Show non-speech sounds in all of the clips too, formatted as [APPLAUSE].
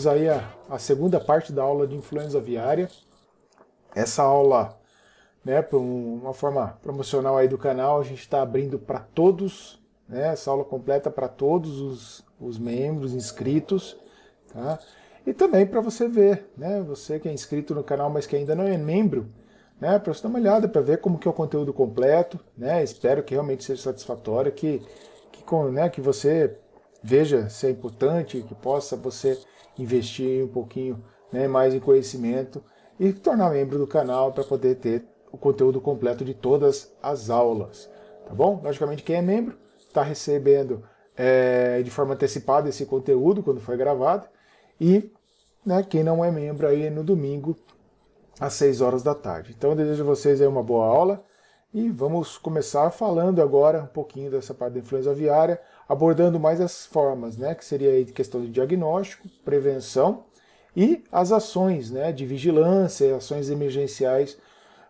bem-vindos aí à, à, segunda parte da aula de influenza aviária. Essa aula, né, por um, uma forma promocional aí do canal, a gente está abrindo para todos, né, essa aula completa para todos os, os membros inscritos, tá? E também para você ver, né, você que é inscrito no canal, mas que ainda não é membro, né, para você dar uma olhada, para ver como que é o conteúdo completo, né, espero que realmente seja satisfatório, que, que, né, que você veja se é importante, que possa você investir um pouquinho né, mais em conhecimento e tornar membro do canal para poder ter o conteúdo completo de todas as aulas, tá bom? Logicamente, quem é membro está recebendo é, de forma antecipada esse conteúdo quando foi gravado e né, quem não é membro aí é no domingo às 6 horas da tarde. Então, eu desejo a vocês aí uma boa aula e vamos começar falando agora um pouquinho dessa parte da influenza aviária, abordando mais as formas, né, que seria aí questão de diagnóstico, prevenção e as ações né, de vigilância, ações emergenciais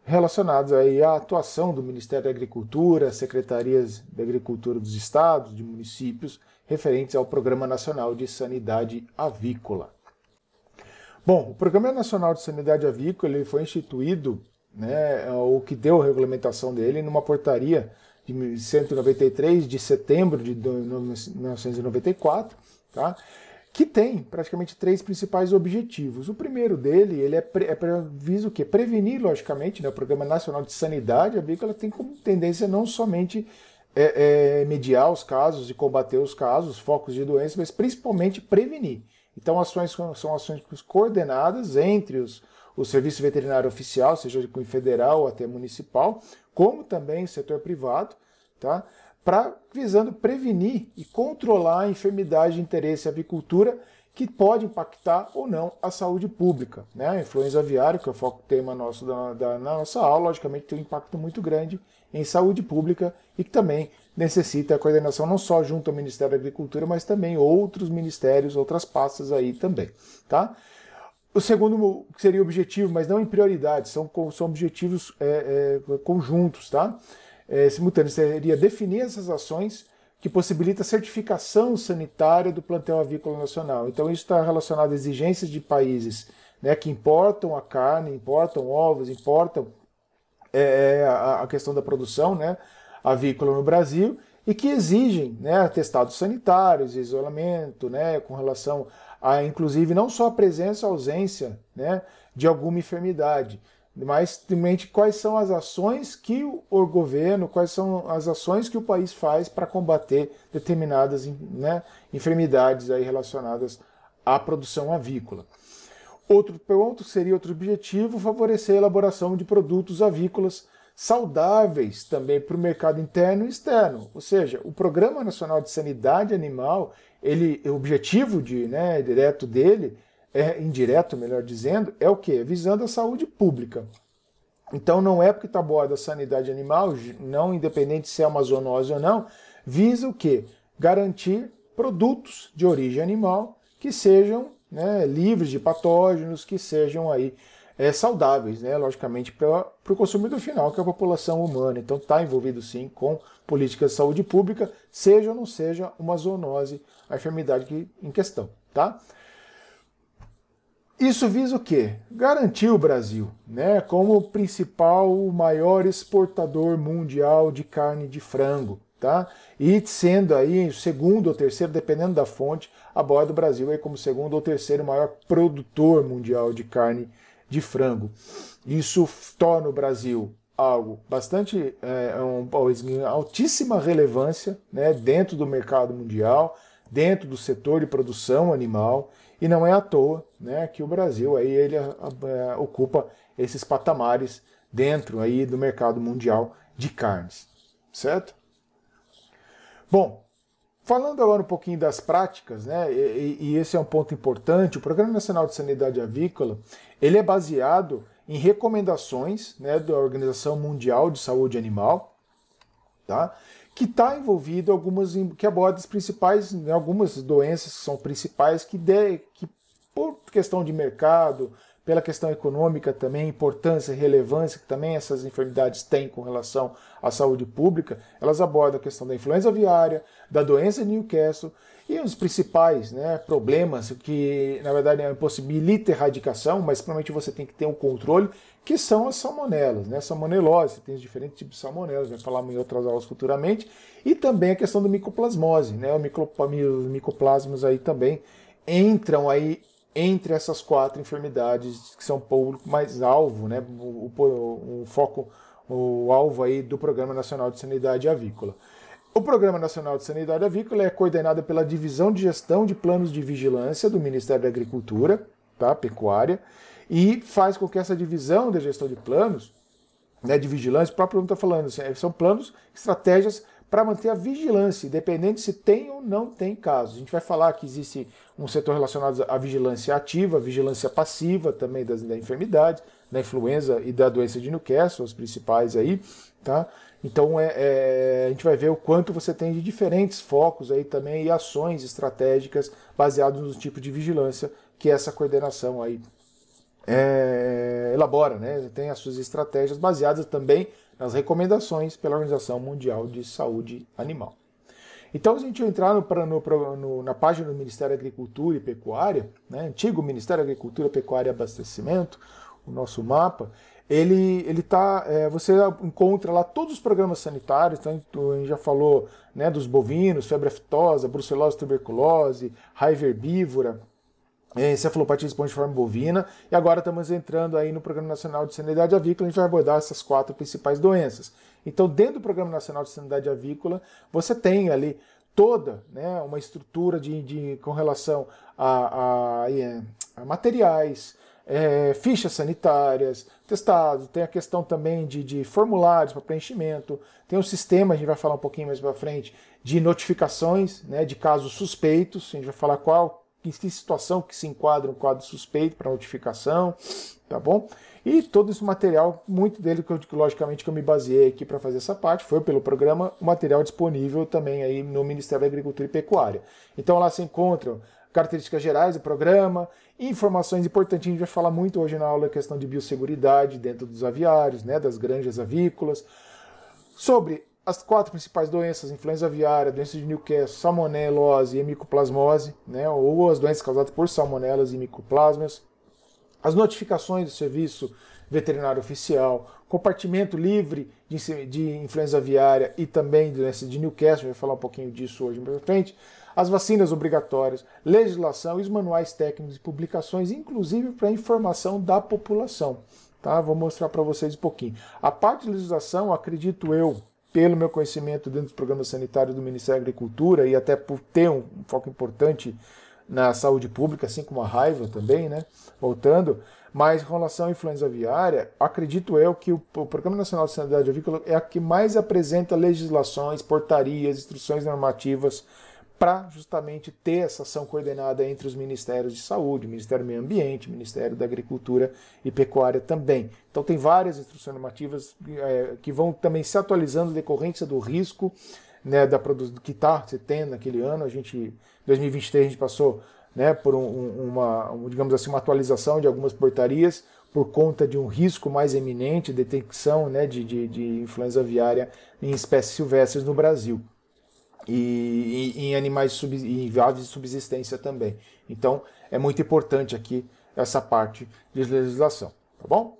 relacionadas aí à atuação do Ministério da Agricultura, secretarias da Agricultura dos estados, de municípios, referentes ao Programa Nacional de Sanidade Avícola. Bom, o Programa Nacional de Sanidade Avícola ele foi instituído, né, o que deu a regulamentação dele, numa portaria de 193 de setembro de 1994, tá? que tem praticamente três principais objetivos. O primeiro dele, ele é, pre, é previsto o quê? Prevenir, logicamente, né? o Programa Nacional de Sanidade Avícola tem como tendência não somente é, é, mediar os casos e combater os casos, focos de doenças, mas principalmente prevenir. Então, ações são ações coordenadas entre os, o Serviço Veterinário Oficial, seja federal ou até municipal, como também o setor privado, tá? Pra, visando prevenir e controlar a enfermidade de interesse em avicultura que pode impactar ou não a saúde pública. Né? A influenza aviária, que é o foco tema nosso da, da nossa aula, logicamente tem um impacto muito grande em saúde pública e que também necessita a coordenação não só junto ao Ministério da Agricultura, mas também outros ministérios, outras pastas aí também. Tá? O segundo seria objetivo, mas não em prioridade, são, são objetivos é, é, conjuntos, tá? É, simultâneos, seria definir essas ações que possibilita a certificação sanitária do plantel avícola nacional. Então isso está relacionado a exigências de países né, que importam a carne, importam ovos, importam é, é a, a, questão da produção né, avícola no Brasil e que exigem né, atestados sanitários, isolamento, né, com relação a, inclusive não só a presença ou ausência né, de alguma enfermidade, mas também quais são as ações que o governo, quais são as ações que o país faz para combater determinadas né, enfermidades aí relacionadas à produção avícola. Outro ponto seria outro objetivo, favorecer a elaboração de produtos avícolas saudáveis também para o mercado interno e externo. Ou seja, o Programa Nacional de Sanidade Animal ele, o objetivo de, né, direto dele, é indireto, melhor dizendo, é o quê? É visando a saúde pública. Então não é porque está boa a sanidade animal, não independente se é uma zoonose ou não, visa o quê? Garantir produtos de origem animal que sejam né, livres de patógenos, que sejam aí é, saudáveis, né, logicamente, para o consumidor final, que é a população humana. Então está envolvido sim com políticas de saúde pública, seja ou não seja uma zoonose a enfermidade que, em questão, tá? Isso visa o quê? Garantir o Brasil, né, como principal, maior exportador mundial de carne de frango, tá? E sendo aí o segundo ou terceiro, dependendo da fonte, a boia do Brasil é como segundo ou terceiro maior produtor mundial de carne de frango. Isso torna o Brasil algo bastante é, um, altíssima relevância né, dentro do mercado mundial, dentro do setor de produção animal e não é à toa né, que o Brasil aí ele é, ocupa esses patamares dentro aí do mercado mundial de carnes, certo? Bom, falando agora um pouquinho das práticas, né, e, e esse é um ponto importante, o Programa Nacional de Sanidade Avícola, ele é baseado em recomendações né, da Organização Mundial de Saúde Animal, tá? que está envolvido algumas que aborda as principais né, algumas doenças que são principais que, de, que por questão de mercado pela questão econômica também importância relevância que também essas enfermidades têm com relação à saúde pública elas abordam a questão da influenza aviária da doença de Newcastle e um dos principais né, problemas, que na verdade é impossibilita a erradicação, mas principalmente você tem que ter o um controle, que são as salmonelas, né? Salmonelose, tem os diferentes tipos de salmonelas, vai falar em outras aulas futuramente. E também a questão da micoplasmose, né? Os micoplasmos aí também entram aí entre essas quatro enfermidades que são o público mais alvo, né? O, o, o foco, o alvo aí do Programa Nacional de Sanidade Avícola. O Programa Nacional de Sanidade Avícola é coordenado pela Divisão de Gestão de Planos de Vigilância do Ministério da Agricultura, tá, Pecuária, e faz com que essa divisão de gestão de planos, né, de vigilância, o próprio está falando, assim, é, são planos, estratégias para manter a vigilância, independente se tem ou não tem casos. A gente vai falar que existe um setor relacionado à vigilância ativa, à vigilância passiva também das, da enfermidade, da influenza e da doença de Newcastle, os principais aí, tá? Então é, é, a gente vai ver o quanto você tem de diferentes focos aí também e ações estratégicas baseadas no tipo de vigilância que essa coordenação aí é, elabora, né? Tem as suas estratégias baseadas também nas recomendações pela Organização Mundial de Saúde Animal. Então, se a gente entrar no, no, no, na página do Ministério da Agricultura e Pecuária, né, antigo Ministério da Agricultura, Pecuária e Abastecimento, o nosso mapa, ele ele tá é, você encontra lá todos os programas sanitários né? tanto a gente já falou né dos bovinos febre aftosa brucelose tuberculose raiva herbívora é, de espongiforme bovina e agora estamos entrando aí no programa nacional de sanidade avícola a gente vai abordar essas quatro principais doenças então dentro do programa nacional de sanidade avícola você tem ali toda né uma estrutura de, de com relação a, a, a, a materiais é, fichas sanitárias, testado, tem a questão também de, de formulários para preenchimento, tem um sistema, a gente vai falar um pouquinho mais para frente, de notificações né, de casos suspeitos, a gente vai falar qual, em que situação que se enquadra um quadro suspeito para notificação, tá bom? E todo esse material, muito dele que eu, logicamente que eu me baseei aqui para fazer essa parte, foi pelo programa, o material disponível também aí no Ministério da Agricultura e Pecuária. Então lá se encontram características gerais do programa, informações importantes. A gente vai falar muito hoje na aula a questão de biosseguridade dentro dos aviários, né, das granjas avícolas, sobre as quatro principais doenças, influenza aviária, doença de Newcastle, salmonelose e micoplasmose, né, ou as doenças causadas por salmonelas e micoplasmas, as notificações do serviço veterinário oficial, compartimento livre de, de influenza aviária e também doença de Newcastle, a gente vai falar um pouquinho disso hoje mais frente, as vacinas obrigatórias, legislação e os manuais técnicos e publicações, inclusive para informação da população. Tá? Vou mostrar para vocês um pouquinho. A parte de legislação, acredito eu, pelo meu conhecimento dentro dos programas sanitários do Ministério da Agricultura e até por ter um foco importante na saúde pública, assim como a raiva também, né? Voltando. Mas em relação à influenza aviária, acredito eu que o Programa Nacional de Sanidade Avícola é a que mais apresenta legislações, portarias, instruções normativas para justamente ter essa ação coordenada entre os ministérios de saúde, Ministério do Meio Ambiente, Ministério da Agricultura e Pecuária também. Então tem várias instruções normativas é, que vão também se atualizando decorrência do risco né, da que está se tendo naquele ano. A gente, 2023 a gente passou né, por um, uma, digamos assim, uma atualização de algumas portarias por conta de um risco mais eminente, detecção né, de, de, de influenza aviária em espécies silvestres no Brasil e, e em animais sub, em aves de subsistência também. Então é muito importante aqui essa parte de legislação, tá bom?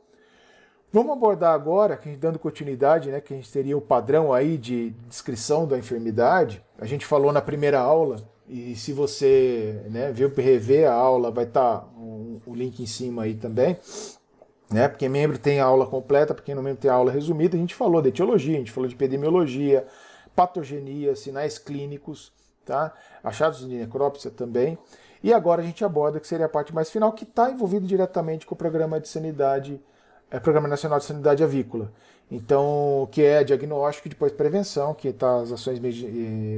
Vamos abordar agora, dando continuidade, né, que a gente teria o padrão aí de descrição da enfermidade. A gente falou na primeira aula, e se você né, viu rever a aula, vai estar tá o um, um link em cima aí também. Né? Porque membro tem a aula completa, porque não membro tem a aula resumida. A gente falou de etiologia, a gente falou de epidemiologia, patogenia, sinais clínicos, tá? achados de necrópsia também. E agora a gente aborda que seria a parte mais final, que está envolvido diretamente com o programa de sanidade, é, Programa Nacional de Sanidade Avícola. Então, que é diagnóstico e depois prevenção, que está as ações eh,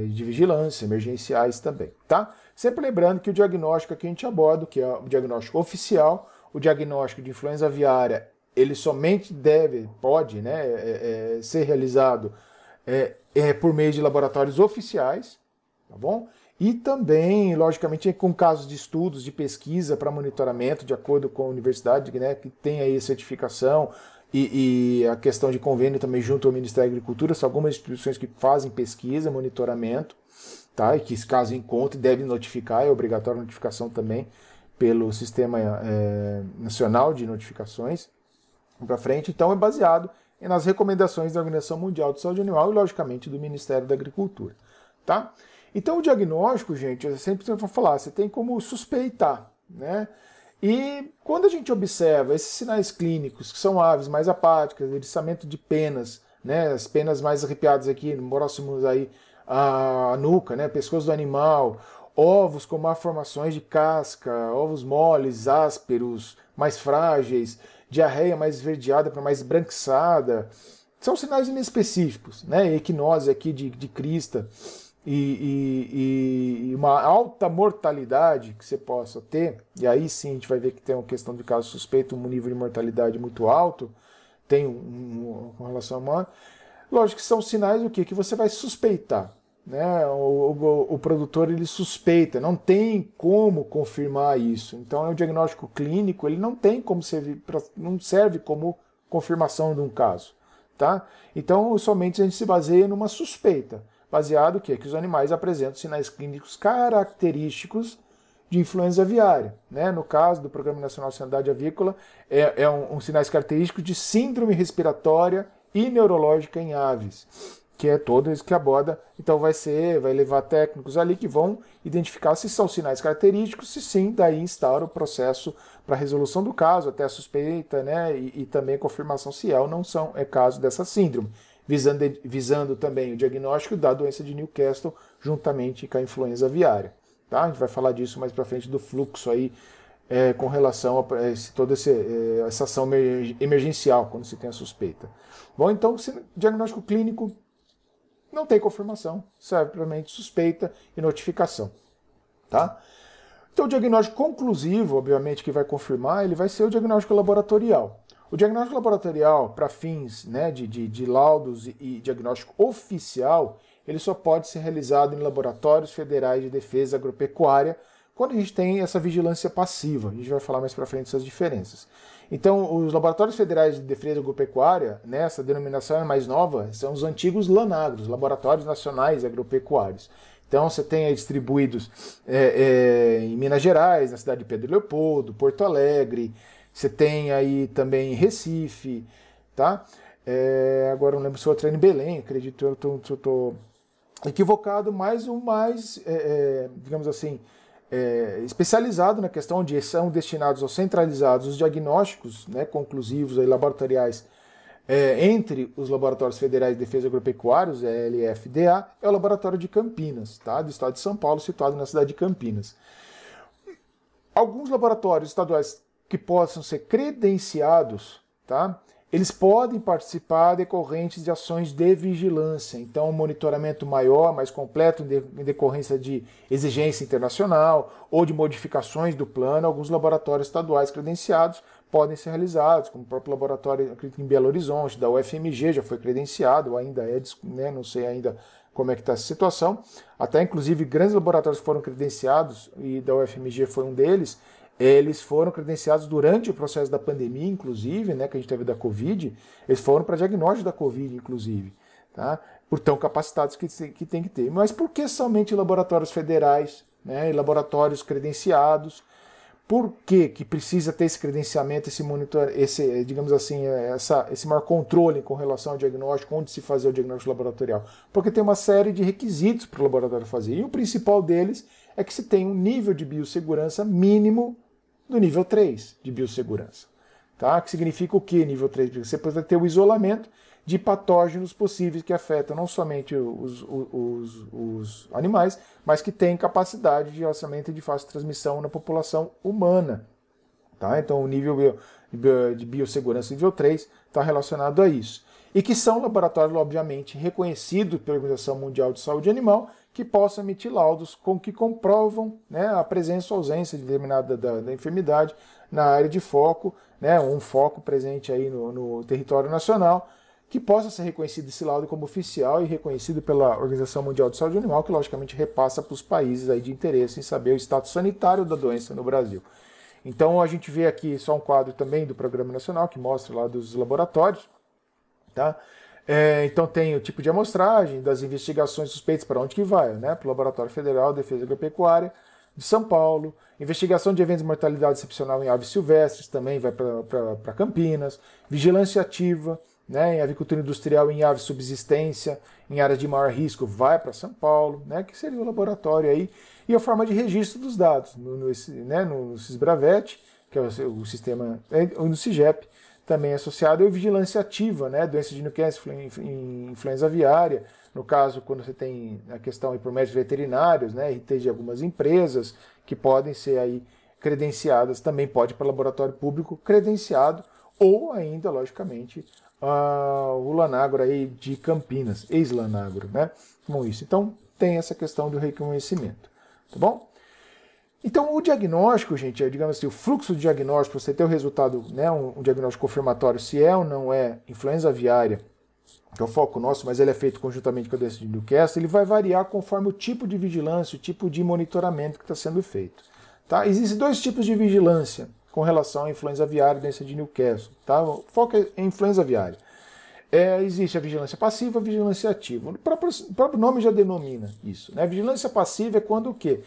de vigilância, emergenciais também, tá? Sempre lembrando que o diagnóstico aqui a gente aborda, que é o diagnóstico oficial, o diagnóstico de influenza aviária, ele somente deve, pode, né, é, é, ser realizado é, é, por meio de laboratórios oficiais, tá bom? E também, logicamente, com casos de estudos, de pesquisa para monitoramento, de acordo com a universidade, né, que tem aí certificação e, e a questão de convênio também junto ao Ministério da Agricultura, são algumas instituições que fazem pesquisa, monitoramento, tá? E que caso encontre, deve notificar, é obrigatória a notificação também pelo Sistema é, Nacional de Notificações para frente. Então é baseado e nas recomendações da Organização Mundial de Saúde Animal e, logicamente, do Ministério da Agricultura. Tá? Então, o diagnóstico, gente, eu sempre vou falar, você tem como suspeitar, né? E quando a gente observa esses sinais clínicos, que são aves mais apáticas, eriçamento de penas, né? As penas mais arrepiadas aqui, próximos aí à nuca, né? Pescoço do animal, ovos com malformações de casca, ovos moles, ásperos, mais frágeis, diarreia mais esverdeada para mais branquiçada. São sinais inespecíficos, né? Equinose aqui de, de crista e, e, e, uma alta mortalidade que você possa ter, e aí sim a gente vai ver que tem uma questão de caso suspeito, um nível de mortalidade muito alto, tem um, um, com relação a uma. Lógico que são sinais do que? Que você vai suspeitar né, o, o, o, produtor ele suspeita, não tem como confirmar isso. Então, é um diagnóstico clínico ele não tem como servir, pra, não serve como confirmação de um caso, tá? Então, somente a gente se baseia numa suspeita, baseado que que os animais apresentam sinais clínicos característicos de influenza aviária, né? No caso do Programa Nacional de Sanidade Avícola, é, é um, um sinais característicos de síndrome respiratória e neurológica em aves que é todo isso que aborda. Então vai ser, vai levar técnicos ali que vão identificar se são sinais característicos, se sim, daí instaura o processo para resolução do caso, até a suspeita, né, e, e também confirmação se é ou não são, é caso dessa síndrome, visando, visando também o diagnóstico da doença de Newcastle juntamente com a influenza aviária. Tá? A gente vai falar disso mais para frente do fluxo aí é, com relação a esse, toda esse, é, essa ação emergencial quando se tem a suspeita. Bom, então, diagnóstico clínico não tem confirmação, serve simplesmente suspeita e notificação. Tá? Então, o diagnóstico conclusivo, obviamente, que vai confirmar, ele vai ser o diagnóstico laboratorial. O diagnóstico laboratorial, para fins né, de, de, de, laudos e diagnóstico oficial, ele só pode ser realizado em laboratórios federais de defesa agropecuária quando a gente tem essa vigilância passiva. A gente vai falar mais para frente essas diferenças. Então, os laboratórios federais de defesa agropecuária, né, essa denominação é mais nova, são os antigos LANAGROS, Laboratórios Nacionais Agropecuários. Então, você tem aí distribuídos é, é, em Minas Gerais, na cidade de Pedro Leopoldo, Porto Alegre, você tem aí também em Recife, tá? É, agora não lembro se é outra é em Belém, acredito eu estou equivocado, mas o mais, é, digamos assim, é, especializado na questão onde são destinados ou centralizados os diagnósticos né, conclusivos e laboratoriais é, entre os laboratórios federais de defesa agropecuários, LFDA, é, é o laboratório de Campinas, tá, do estado de São Paulo, situado na cidade de Campinas. Alguns laboratórios estaduais que possam ser credenciados, tá, eles podem participar decorrentes de ações de vigilância, então um monitoramento maior, mais completo, em decorrência de exigência internacional ou de modificações do plano. Alguns laboratórios estaduais credenciados podem ser realizados, como o próprio laboratório em Belo Horizonte, da UFMG, já foi credenciado, ainda é, né, não sei ainda como é que está essa situação. Até, inclusive, grandes laboratórios foram credenciados, e da UFMG foi um deles, eles foram credenciados durante o processo da pandemia, inclusive, né, que a gente teve da Covid, eles foram para diagnóstico da Covid, inclusive, tá? por tão capacitados que, que tem que ter. Mas por que somente laboratórios federais né, e laboratórios credenciados? Por que, que precisa ter esse credenciamento, esse monitor, esse, digamos assim, é, essa, esse maior controle com relação ao diagnóstico, onde se fazer o diagnóstico laboratorial? Porque tem uma série de requisitos para o laboratório fazer. E o principal deles é que se tem um nível de biossegurança mínimo do nível 3 de biossegurança. Tá? Que significa o que nível 3 Você pode ter o isolamento de patógenos possíveis que afetam não somente os, os, os, os animais, mas que têm capacidade de alçamento de fácil transmissão na população humana. Tá? Então, o nível de biossegurança nível 3 está relacionado a isso. E que são laboratórios, obviamente, reconhecidos pela Organização Mundial de Saúde Animal que possa emitir laudos com que comprovam né, a presença ou ausência de determinada da, da, enfermidade na área de foco, né, um foco presente aí no, no território nacional, que possa ser reconhecido esse laudo como oficial e reconhecido pela Organização Mundial de Saúde Animal, que logicamente repassa para os países aí de interesse em saber o status sanitário da doença no Brasil. Então a gente vê aqui só um quadro também do Programa Nacional que mostra lá dos laboratórios, tá? É, então tem o tipo de amostragem, das investigações suspeitas para onde que vai, né? Para o Laboratório Federal de Defesa Agropecuária de São Paulo, investigação de eventos de mortalidade excepcional em aves silvestres, também vai para Campinas, vigilância ativa, né, em avicultura industrial em aves subsistência, em áreas de maior risco, vai para São Paulo, né, que seria o laboratório aí, e a forma de registro dos dados, no, no, né, no Sisbravet, que é o, o sistema, é, no CIGEP, também é associado, e é vigilância ativa, né? Doença de Newcastle, influenza aviária, no caso, quando você tem a questão por médicos veterinários, né? RT de algumas empresas que podem ser aí credenciadas, também pode para laboratório público credenciado, ou ainda, logicamente, uh, o Lanagro aí de Campinas, ex-Lanagro, né? Com isso. Então, tem essa questão do reconhecimento, tá bom? Então, o diagnóstico, gente, é, digamos assim, o fluxo de diagnóstico, você ter o resultado, né, um, um diagnóstico confirmatório, se é ou não é influenza aviária, que é o foco nosso, mas ele é feito conjuntamente com a doença de Newcastle, ele vai variar conforme o tipo de vigilância, o tipo de monitoramento que está sendo feito. Tá? Existem dois tipos de vigilância com relação à influenza aviária e doença de Newcastle. Tá? O foco é influenza aviária. É, existe a vigilância passiva e a vigilância ativa. O próprio, o próprio, nome já denomina isso. Né? A vigilância passiva é quando o quê?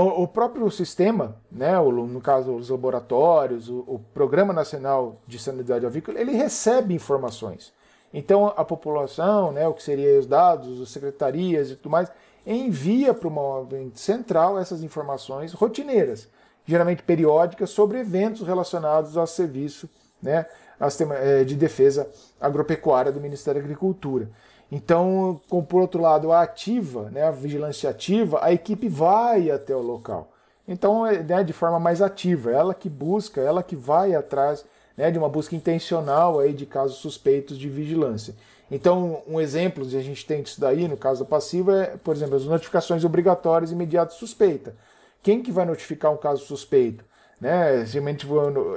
o, o próprio sistema, né, o, no caso os laboratórios, o, o Programa Nacional de Sanidade Avícola, ele recebe informações. Então a população, né, o que seria os dados, as secretarias e tudo mais, envia para uma central essas informações rotineiras, geralmente periódicas, sobre eventos relacionados ao serviço né, eh, de defesa agropecuária do Ministério da Agricultura. Então, com, por outro lado, a ativa, né, a vigilância ativa, a equipe vai até o local. Então, é, né, de forma mais ativa, ela que busca, ela que vai atrás né, de uma busca intencional aí de casos suspeitos de vigilância. Então, um exemplo que a gente tem disso daí, no caso da passiva, é, por exemplo, as notificações obrigatórias imediato suspeita. Quem que vai notificar um caso suspeito? Né?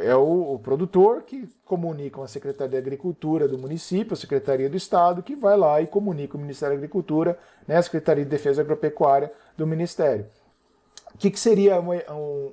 é o, o, produtor que comunica com a Secretaria de Agricultura do município, a Secretaria do Estado, que vai lá e comunica o Ministério da Agricultura, né? a Secretaria de Defesa Agropecuária do Ministério. O que, que seria uma,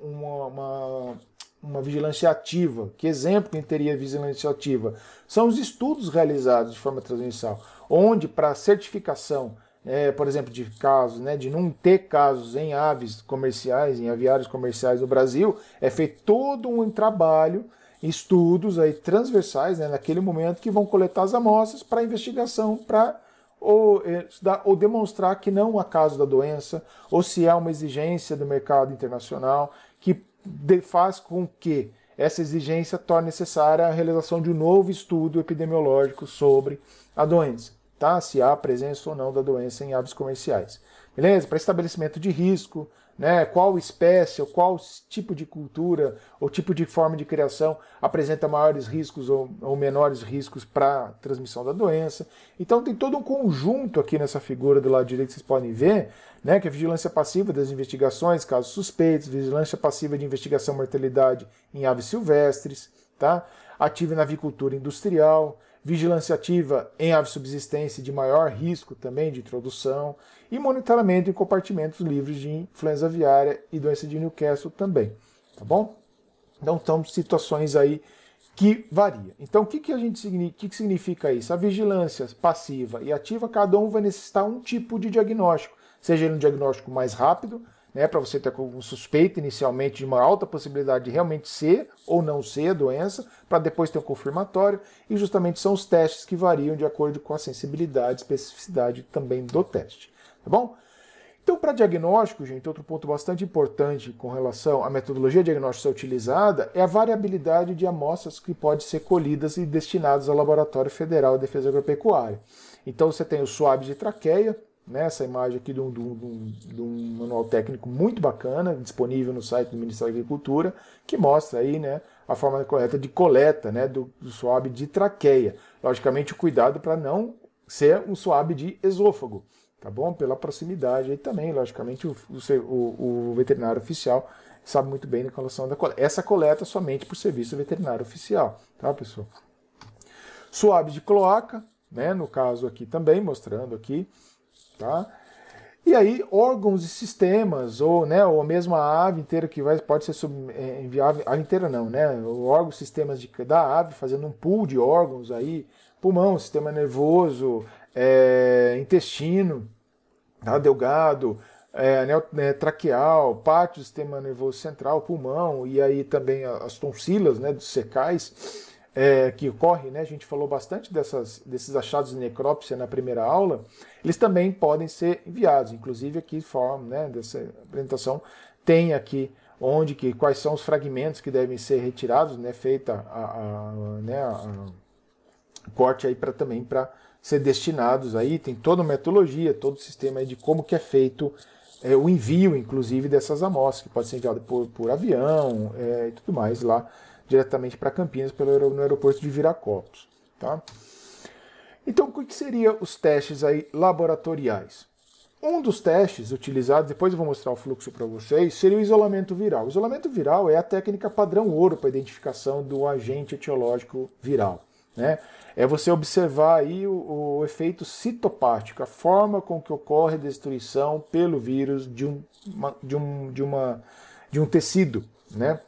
uma, uma, uma vigilância ativa? Que exemplo que teria vigilância ativa? São os estudos realizados de forma transversal, onde para certificação é, por exemplo, de casos, né, de não ter casos em aves comerciais, em aviários comerciais no Brasil, é feito todo um trabalho, estudos aí transversais, né, naquele momento que vão coletar as amostras para investigação, para ou, é, ou, demonstrar que não há caso da doença, ou se há uma exigência do mercado internacional que faz com que essa exigência torne necessária a realização de um novo estudo epidemiológico sobre a doença tá? Se há presença ou não da doença em aves comerciais. Beleza? Para estabelecimento de risco, né? Qual espécie ou qual tipo de cultura ou tipo de forma de criação apresenta maiores riscos ou, ou menores riscos para transmissão da doença. Então tem todo um conjunto aqui nessa figura do lado direito que vocês podem ver, né? Que é vigilância passiva das investigações, casos suspeitos, vigilância passiva de investigação mortalidade em aves silvestres, tá? Ativa na avicultura industrial, vigilância ativa em aves subsistência de maior risco também de introdução e monitoramento em compartimentos livres de influenza aviária e doença de Newcastle também, tá bom? Então são situações aí que varia. Então o que, que a gente que, que significa isso? A vigilância passiva e ativa, cada um vai necessitar um tipo de diagnóstico, seja ele um diagnóstico mais rápido, né, para você ter algum suspeito inicialmente de uma alta possibilidade de realmente ser ou não ser a doença, para depois ter um confirmatório, e justamente são os testes que variam de acordo com a sensibilidade, especificidade também do teste, tá bom? Então, para diagnóstico, gente, outro ponto bastante importante com relação à metodologia diagnóstica utilizada é a variabilidade de amostras que podem ser colhidas e destinadas ao Laboratório Federal de Defesa Agropecuária. Então, você tem os suaves de traqueia, essa imagem aqui de um, de, um, de um, manual técnico muito bacana, disponível no site do Ministério da Agricultura, que mostra aí né, a forma correta de coleta né, do, do suave de traqueia. Logicamente, o cuidado para não ser um suave de esôfago, tá bom? Pela proximidade aí também, logicamente, o, o, o veterinário oficial sabe muito bem na relação da coleta. Essa coleta somente por serviço veterinário oficial, tá, pessoal? Suave de cloaca, né, no caso aqui também, mostrando aqui, Tá? E aí, órgãos e sistemas, ou, né, ou mesmo a ave inteira que vai, pode ser é, enviada, a ave inteira não, né? Órgãos, sistemas de, da ave, fazendo um pool de órgãos aí, pulmão, sistema nervoso, é, intestino, tá, delgado, é, anel né, traqueal, parte do sistema nervoso central, pulmão, e aí também as tonsilas né, dos secais é, que ocorre, né? a gente falou bastante dessas, desses achados de necrópsia na primeira aula, eles também podem ser enviados, inclusive aqui, forma né, dessa apresentação, tem aqui onde que quais são os fragmentos que devem ser retirados, né, feita a, a né, a, a corte aí para também para ser destinados aí, tem toda uma metodologia, todo o sistema aí de como que é feito é, o envio, inclusive, dessas amostras, que pode ser enviado por, por avião é, e tudo mais lá diretamente para Campinas pelo, no aeroporto de Viracopos. Tá? Então, o que seriam os testes aí laboratoriais? Um dos testes utilizados, depois eu vou mostrar o fluxo para vocês, seria o isolamento viral. O isolamento viral é a técnica padrão ouro para identificação do agente etiológico viral. Né? É você observar aí o, o, efeito citopático, a forma com que ocorre a destruição pelo vírus de um, de um, de uma, de um tecido, né?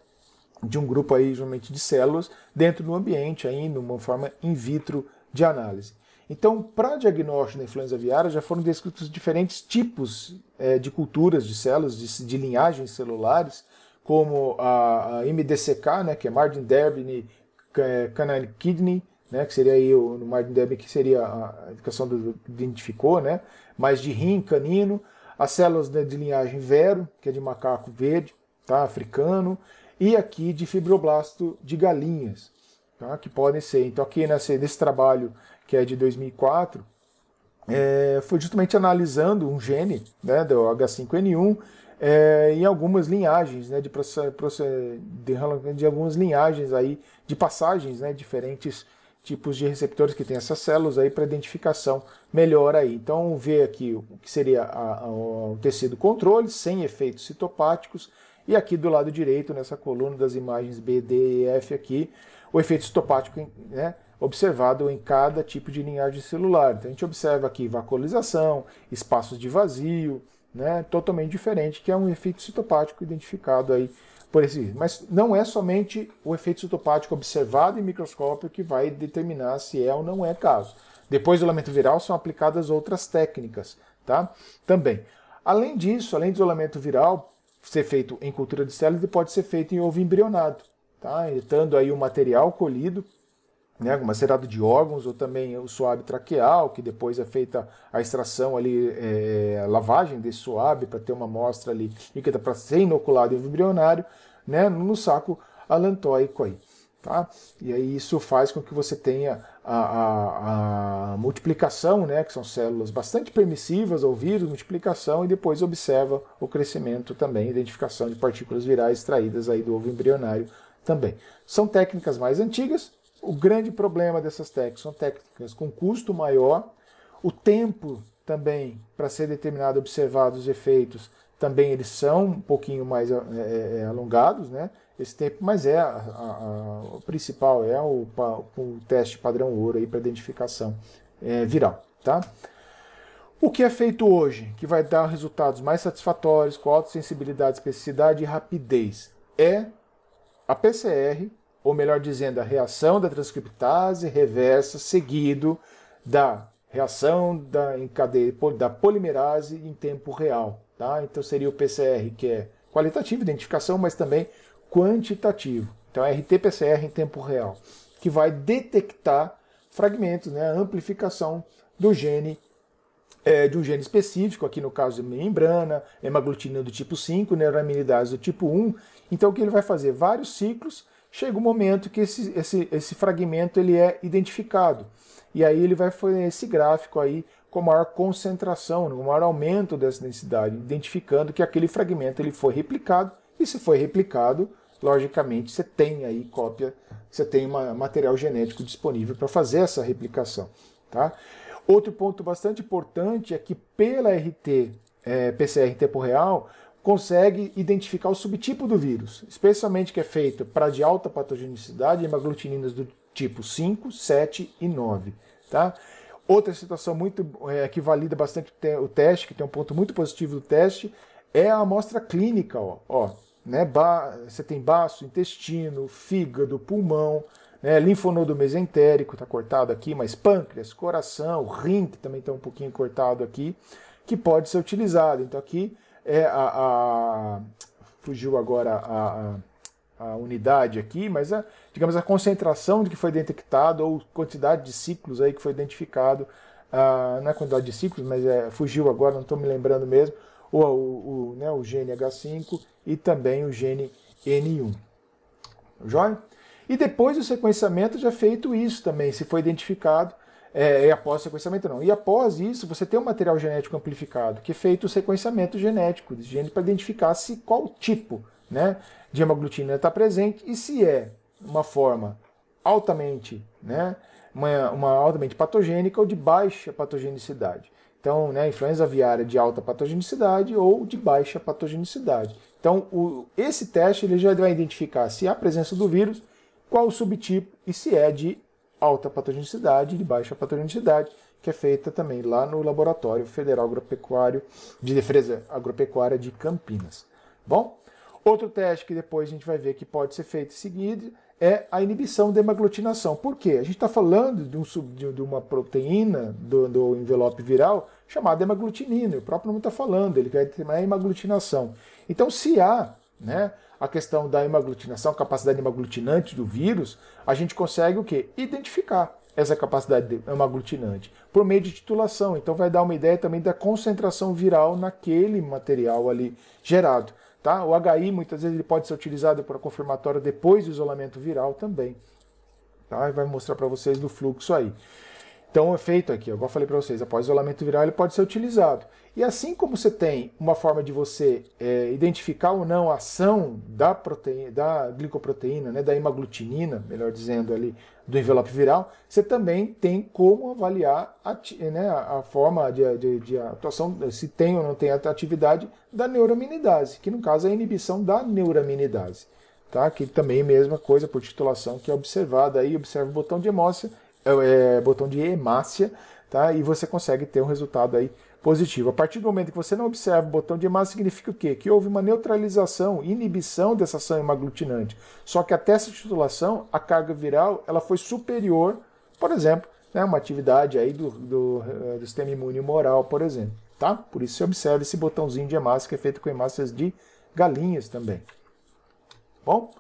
de um grupo aí, geralmente de células, dentro do ambiente ainda, uma forma in vitro de análise. Então, para diagnóstico da influenza aviária, já foram descritos diferentes tipos é, de culturas de células, de, de linhagens celulares, como a, a, MDCK, né, que é Martin Derbin é, Canine Kidney, né, que seria aí o Martin Derbin, que seria a indicação do, que identificou, né, mas de rim, canino, as células de, né, de linhagem Vero, que é de macaco verde, tá, africano, e aqui de fibroblasto de galinhas, tá? que podem ser. Então, aqui nesse, né, assim, nesse trabalho que é de 2004, é, foi justamente analisando um gene né, do H5N1 é, em algumas linhagens, né, de, de, de, algumas linhagens aí, de passagens, né, diferentes tipos de receptores que tem essas células aí para identificação melhor aí. Então, ver aqui o que seria a, a, o tecido controle, sem efeitos citopáticos, e aqui do lado direito, nessa coluna das imagens B, D e F aqui, o efeito estopático né, observado em cada tipo de linhagem celular. Então a gente observa aqui vacuolização, espaços de vazio, né, totalmente diferente, que é um efeito citopático identificado aí por esse. Mas não é somente o efeito citopático observado em microscópio que vai determinar se é ou não é caso. Depois do isolamento viral são aplicadas outras técnicas, tá? Também. Além disso, além do isolamento viral, ser feito em cultura de células e pode ser feito em ovo embrionado, tá? Estando aí o material colhido, né, serada de órgãos ou também o suave traqueal, que depois é feita a extração ali, é, lavagem desse suave para ter uma amostra ali líquida para ser inoculado em ovo embrionário, né, no saco alantoico aí, tá? E aí isso faz com que você tenha a, a, a, multiplicação, né, que são células bastante permissivas ao vírus, multiplicação, e depois observa o crescimento também, identificação de partículas virais extraídas aí do ovo embrionário também. São técnicas mais antigas, o grande problema dessas técnicas são técnicas com custo maior, o tempo também para ser determinado, observados os efeitos, também eles são um pouquinho mais é, alongados, né? esse tempo, mas é a, a, a principal é o, o, teste padrão ouro aí para identificação é, viral, tá? O que é feito hoje, que vai dar resultados mais satisfatórios, com alta sensibilidade, especificidade e rapidez, é a PCR, ou melhor dizendo, a reação da transcriptase reversa seguido da reação da, em cadeia, da polimerase em tempo real. Tá? Então seria o PCR, que é qualitativo identificação, mas também quantitativo. Então, é RT-PCR em tempo real, que vai detectar fragmentos, né, a amplificação do gene é, de um gene específico, aqui no caso membrana, hemaglutina do tipo 5, neuroaminidase do tipo 1. Então, o que ele vai fazer? Vários ciclos, chega o um momento que esse, esse, esse fragmento ele é identificado. E aí ele vai fazer esse gráfico aí com maior concentração, né, com maior aumento dessa densidade, identificando que aquele fragmento ele foi replicado, e se foi replicado, logicamente você tem aí cópia, você tem uma, material genético disponível para fazer essa replicação. Tá? Outro ponto bastante importante é que pela RT, é, PCR em tempo real, consegue identificar o subtipo do vírus, especialmente que é feito para de alta patogenicidade, hemaglutininas do tipo 5, 7 e 9. Tá? Outra situação muito é, que valida bastante o teste, que tem um ponto muito positivo do teste, é a amostra clínica. Ó, ó né? Ba você tem baço, intestino, fígado, pulmão, né? linfonodo mesentérico está cortado aqui, mas pâncreas, coração, rim que também está um pouquinho cortado aqui, que pode ser utilizado. Então aqui é a, a fugiu agora a, a, a, unidade aqui, mas a, digamos a concentração de que foi detectado ou quantidade de ciclos aí que foi identificado, uh, não é quantidade de ciclos, mas é, fugiu agora, não estou me lembrando mesmo, ou o, o, né, o GNH5 e também o gene N1. Joia? E depois do sequenciamento já feito isso também, se foi identificado, é, e após o sequenciamento não. E após isso, você tem um material genético amplificado, que é feito o sequenciamento genético desse gene para identificar se qual tipo né, de hemaglutina está presente e se é uma forma altamente, né, uma, uma altamente patogênica ou de baixa patogenicidade. Então, né, influenza aviária de alta patogenicidade ou de baixa patogenicidade. Então, o, esse teste ele já vai identificar se há presença do vírus, qual o subtipo e se é de alta patogenicidade, de baixa patogenicidade, que é feita também lá no Laboratório Federal Agropecuário de Defesa Agropecuária de Campinas. Bom, outro teste que depois a gente vai ver que pode ser feito em seguida é a inibição da hemaglutinação. Por quê? A gente está falando de, um sub, de, uma proteína do, do envelope viral chamada hemaglutinina. O próprio nome está falando, ele quer ter uma hemaglutinação. Então, se há né, a questão da hemaglutinação, capacidade hemaglutinante do vírus, a gente consegue o quê? Identificar essa capacidade hemaglutinante por meio de titulação. Então vai dar uma ideia também da concentração viral naquele material ali gerado. Tá? O HI muitas vezes ele pode ser utilizado para confirmatório depois do isolamento viral também. Tá? E vai mostrar para vocês do fluxo aí. Então é feito aqui, igual eu falei para vocês, após isolamento viral ele pode ser utilizado. E assim como você tem uma forma de você é, identificar ou não a ação da, proteína, da glicoproteína, né, da hemaglutinina, melhor dizendo ali, do envelope viral, você também tem como avaliar a, né, a forma de, de, de, atuação, se tem ou não tem atividade da neuraminidase, que no caso é a inibição da neuraminidase. Tá? Que também é a mesma coisa por titulação que é observada aí, observa o botão de hemócia, é, é, botão de hemácia, tá? E você consegue ter um resultado aí positivo. A partir do momento que você não observa o botão de hemácia, significa o quê? Que houve uma neutralização, inibição dessa ação hemaglutinante. Só que até essa titulação, a carga viral ela foi superior, por exemplo, né, uma atividade aí do, do, eh, do sistema imune moral, por exemplo. Tá? Por isso você observa esse botãozinho de hemácia que é feito com hemácias de galinhas também. Bom,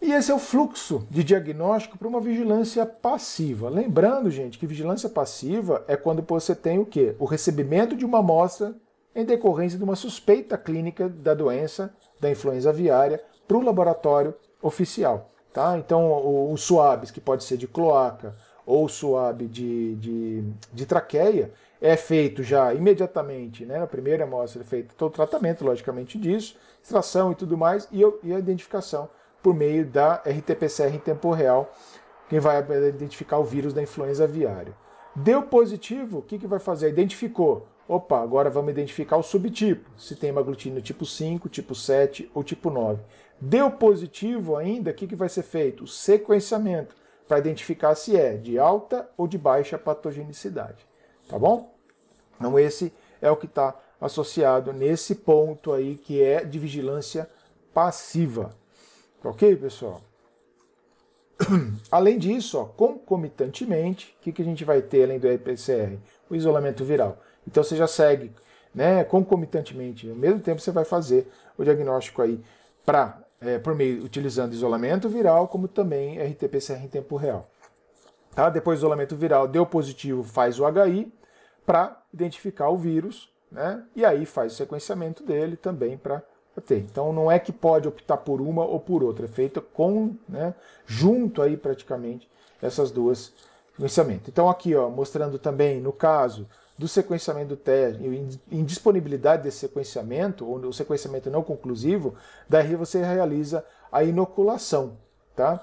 e esse é o fluxo de diagnóstico para uma vigilância passiva. Lembrando, gente, que vigilância passiva é quando você tem o quê? O recebimento de uma amostra em decorrência de uma suspeita clínica da doença da influenza aviária para o laboratório oficial. Tá? Então, os suaves, que pode ser de cloaca ou suave de, de, de traqueia, é feito já imediatamente, né, na primeira amostra é feito então, todo o tratamento, logicamente, disso, extração e tudo mais, e, e a identificação por meio da RT-PCR em tempo real, que vai identificar o vírus da influenza aviária. Deu positivo, o que, que vai fazer? Identificou. Opa, agora vamos identificar o subtipo, se tem uma glutina tipo 5, tipo 7 ou tipo 9. Deu positivo ainda, o que, que vai ser feito? O sequenciamento, para identificar se é de alta ou de baixa patogenicidade. Tá bom? Então esse é o que está associado nesse ponto aí que é de vigilância passiva. Tá ok, pessoal? [CLEARS THROAT] Além disso, ó, concomitantemente, o que, que a gente vai ter além do rTPCR, O isolamento viral. Então você já segue né, concomitantemente, ao mesmo tempo você vai fazer o diagnóstico aí pra, é, por meio utilizando isolamento viral, como também rTPCR em tempo real. Tá? Depois do isolamento viral, deu positivo, faz o HI para identificar o vírus, né? E aí faz o sequenciamento dele também para ter. Então não é que pode optar por uma ou por outra, é feita com, né, junto aí praticamente essas duas sequenciamento. Então aqui, ó, mostrando também no caso do sequenciamento do teste, indisponibilidade desse sequenciamento, ou o sequenciamento não conclusivo, daí você realiza a inoculação, tá?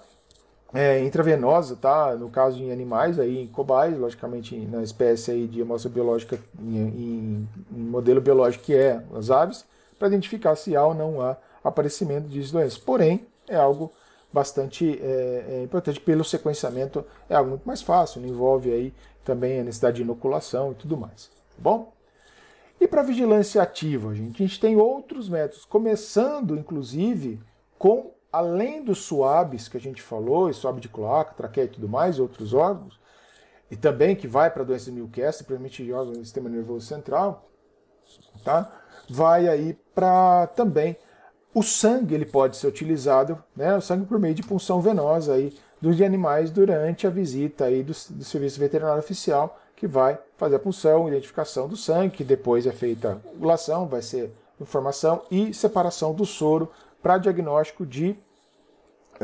É, intravenosa, tá? No caso em animais, aí em cobaias, logicamente na espécie aí de amostra biológica, em, em, em modelo biológico que é as aves, para identificar se há ou não há aparecimento de doenças. Porém, é algo bastante é, é importante pelo sequenciamento, é algo muito mais fácil, não né? envolve aí também a necessidade de inoculação e tudo mais. Tá bom? E para vigilância ativa, gente, a gente tem outros métodos, começando inclusive com, além dos suabs que a gente falou, e SUAB de cloaca, traqueia e tudo mais, outros órgãos, e também que vai para doenças de Newcastle, principalmente órgãos do sistema nervoso central, tá? vai aí para também o sangue ele pode ser utilizado, né, o sangue por meio de punção venosa aí dos animais durante a visita aí do, do serviço veterinário oficial que vai fazer a punção, identificação do sangue, que depois é feita coagulação, vai ser informação e separação do soro para diagnóstico de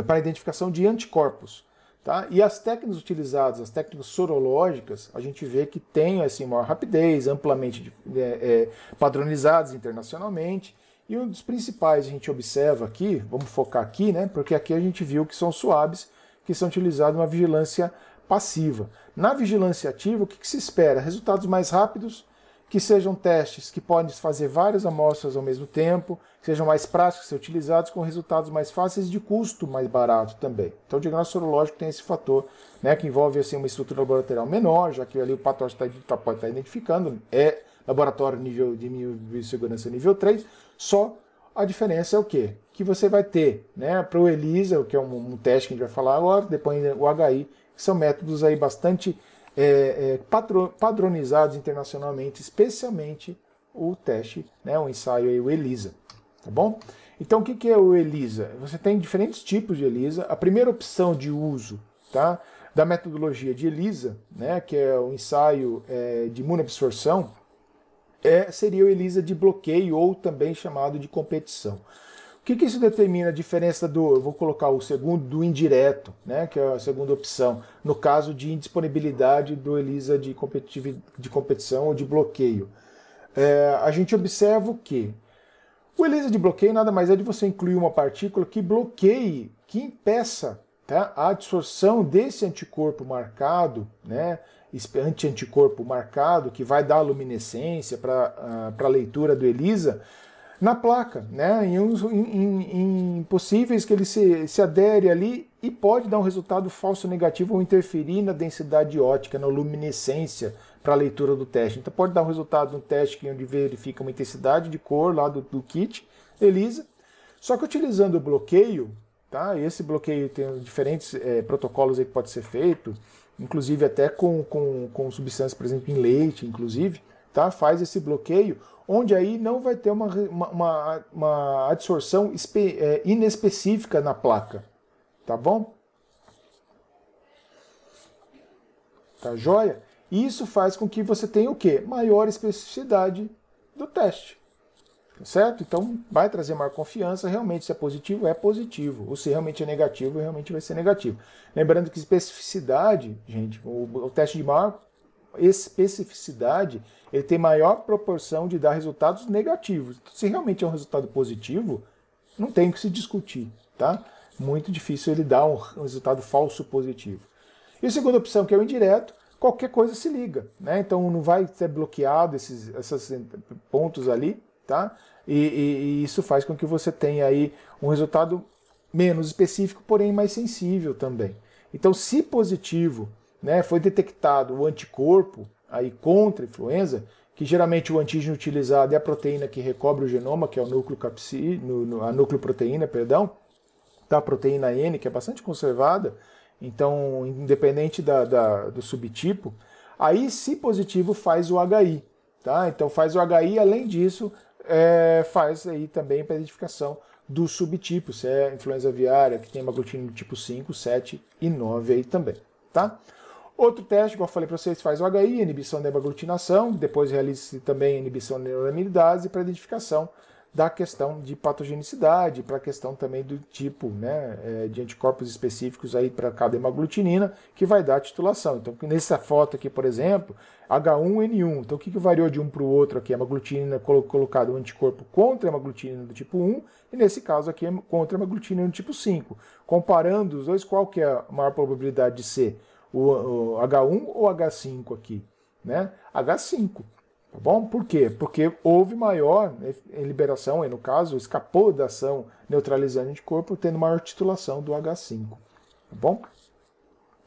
para identificação de anticorpos. Tá? E as técnicas utilizadas, as técnicas sorológicas, a gente vê que tem assim, maior rapidez, amplamente é, é, padronizadas internacionalmente. E um dos principais a gente observa aqui, vamos focar aqui, né? porque aqui a gente viu que são suaves, que são utilizados uma vigilância passiva. Na vigilância ativa, o que, que se espera? Resultados mais rápidos, que sejam testes que podem fazer várias amostras ao mesmo tempo, sejam mais práticos de utilizados, com resultados mais fáceis de custo mais barato também. Então, o diagnóstico sorológico tem esse fator, né, que envolve assim, uma estrutura laboratorial menor, já que ali o patógeno tá, pode estar tá identificando, é laboratório nível de segurança nível 3, só a diferença é o quê? Que você vai ter né, para o ELISA, que é um, um, teste que a gente vai falar agora, depois o HI, que são métodos aí bastante é, é, patro, padronizados internacionalmente, especialmente o teste, né, o ensaio aí, o ELISA tá bom? Então o que, que é o ELISA? Você tem diferentes tipos de ELISA. A primeira opção de uso tá, da metodologia de ELISA, né, que é o ensaio é, de imunoabsorção, é, seria o ELISA de bloqueio ou também chamado de competição. O que, que isso determina a diferença do, eu vou colocar o segundo, do indireto, né, que é a segunda opção, no caso de indisponibilidade do ELISA de, de competição ou de bloqueio? É, a gente observa o que? O ELISA de bloqueio nada mais é de você incluir uma partícula que bloqueie, que impeça tá, a absorção desse anticorpo marcado, né, anti-anticorpo marcado, que vai dar luminescência para a ah, leitura do ELISA, na placa, né, em, em, em possíveis que ele se, se adere ali e pode dar um resultado falso negativo ou interferir na densidade ótica, na luminescência para a leitura do teste. Então pode dar um resultado de um teste onde verifica uma intensidade de cor lá do, do kit ELISA. Só que utilizando o bloqueio, tá? esse bloqueio tem diferentes é, protocolos que pode ser feito, inclusive até com, com, com substâncias, por exemplo, em leite, inclusive, tá? faz esse bloqueio, onde aí não vai ter uma, uma, uma, uma adsorção é, inespecífica na placa. Tá bom? Tá joia? E isso faz com que você tenha o quê? Maior especificidade do teste. Tá certo? Então vai trazer maior confiança, realmente se é positivo, é positivo. Ou se realmente é negativo, realmente vai ser negativo. Lembrando que especificidade, gente, o, o teste de maior especificidade, ele tem maior proporção de dar resultados negativos. Então, se realmente é um resultado positivo, não tem o que se discutir, tá? Muito difícil ele dar um resultado falso positivo. E a segunda opção, que é o indireto, qualquer coisa se liga, né? Então não vai ser bloqueado esses, esses eh, pontos ali, tá? E, e, e isso faz com que você tenha aí um resultado menos específico, porém mais sensível também. Então, se positivo, né, foi detectado o anticorpo aí contra a influenza, que geralmente o antígeno utilizado é a proteína que recobre o genoma, que é o núcleo capsi, no, no, a nucleoproteína, perdão, da tá? proteína N, que é bastante conservada, então independente da, da, do subtipo, aí se positivo faz o HI, tá? Então faz o HI, além disso, é, faz aí também para identificação do subtipo, se é influenza aviária, que tem do tipo 5, 7 e 9 aí também, tá? Outro teste, igual eu falei para vocês, faz o HI, inibição da hemaglutinação, depois realiza também a inibição da neuraminidase para identificação da questão de patogenicidade, para a questão também do tipo né, é, de anticorpos específicos aí para cada hemaglutinina, que vai dar a titulação. Então, nessa foto aqui, por exemplo, H1N1. Então, o que, que variou de um para o outro aqui? Hemaglutinina colocado um anticorpo contra a hemaglutinina do tipo 1, e nesse caso aqui, contra a hemaglutinina do tipo 5. Comparando os dois, qual que é a maior probabilidade de ser o, o H1 ou H5 aqui? Né? H5. Tá bom? Por quê? Porque houve maior liberação, e no caso, escapou da ação neutralizante de corpo, tendo maior titulação do H5. Tá bom?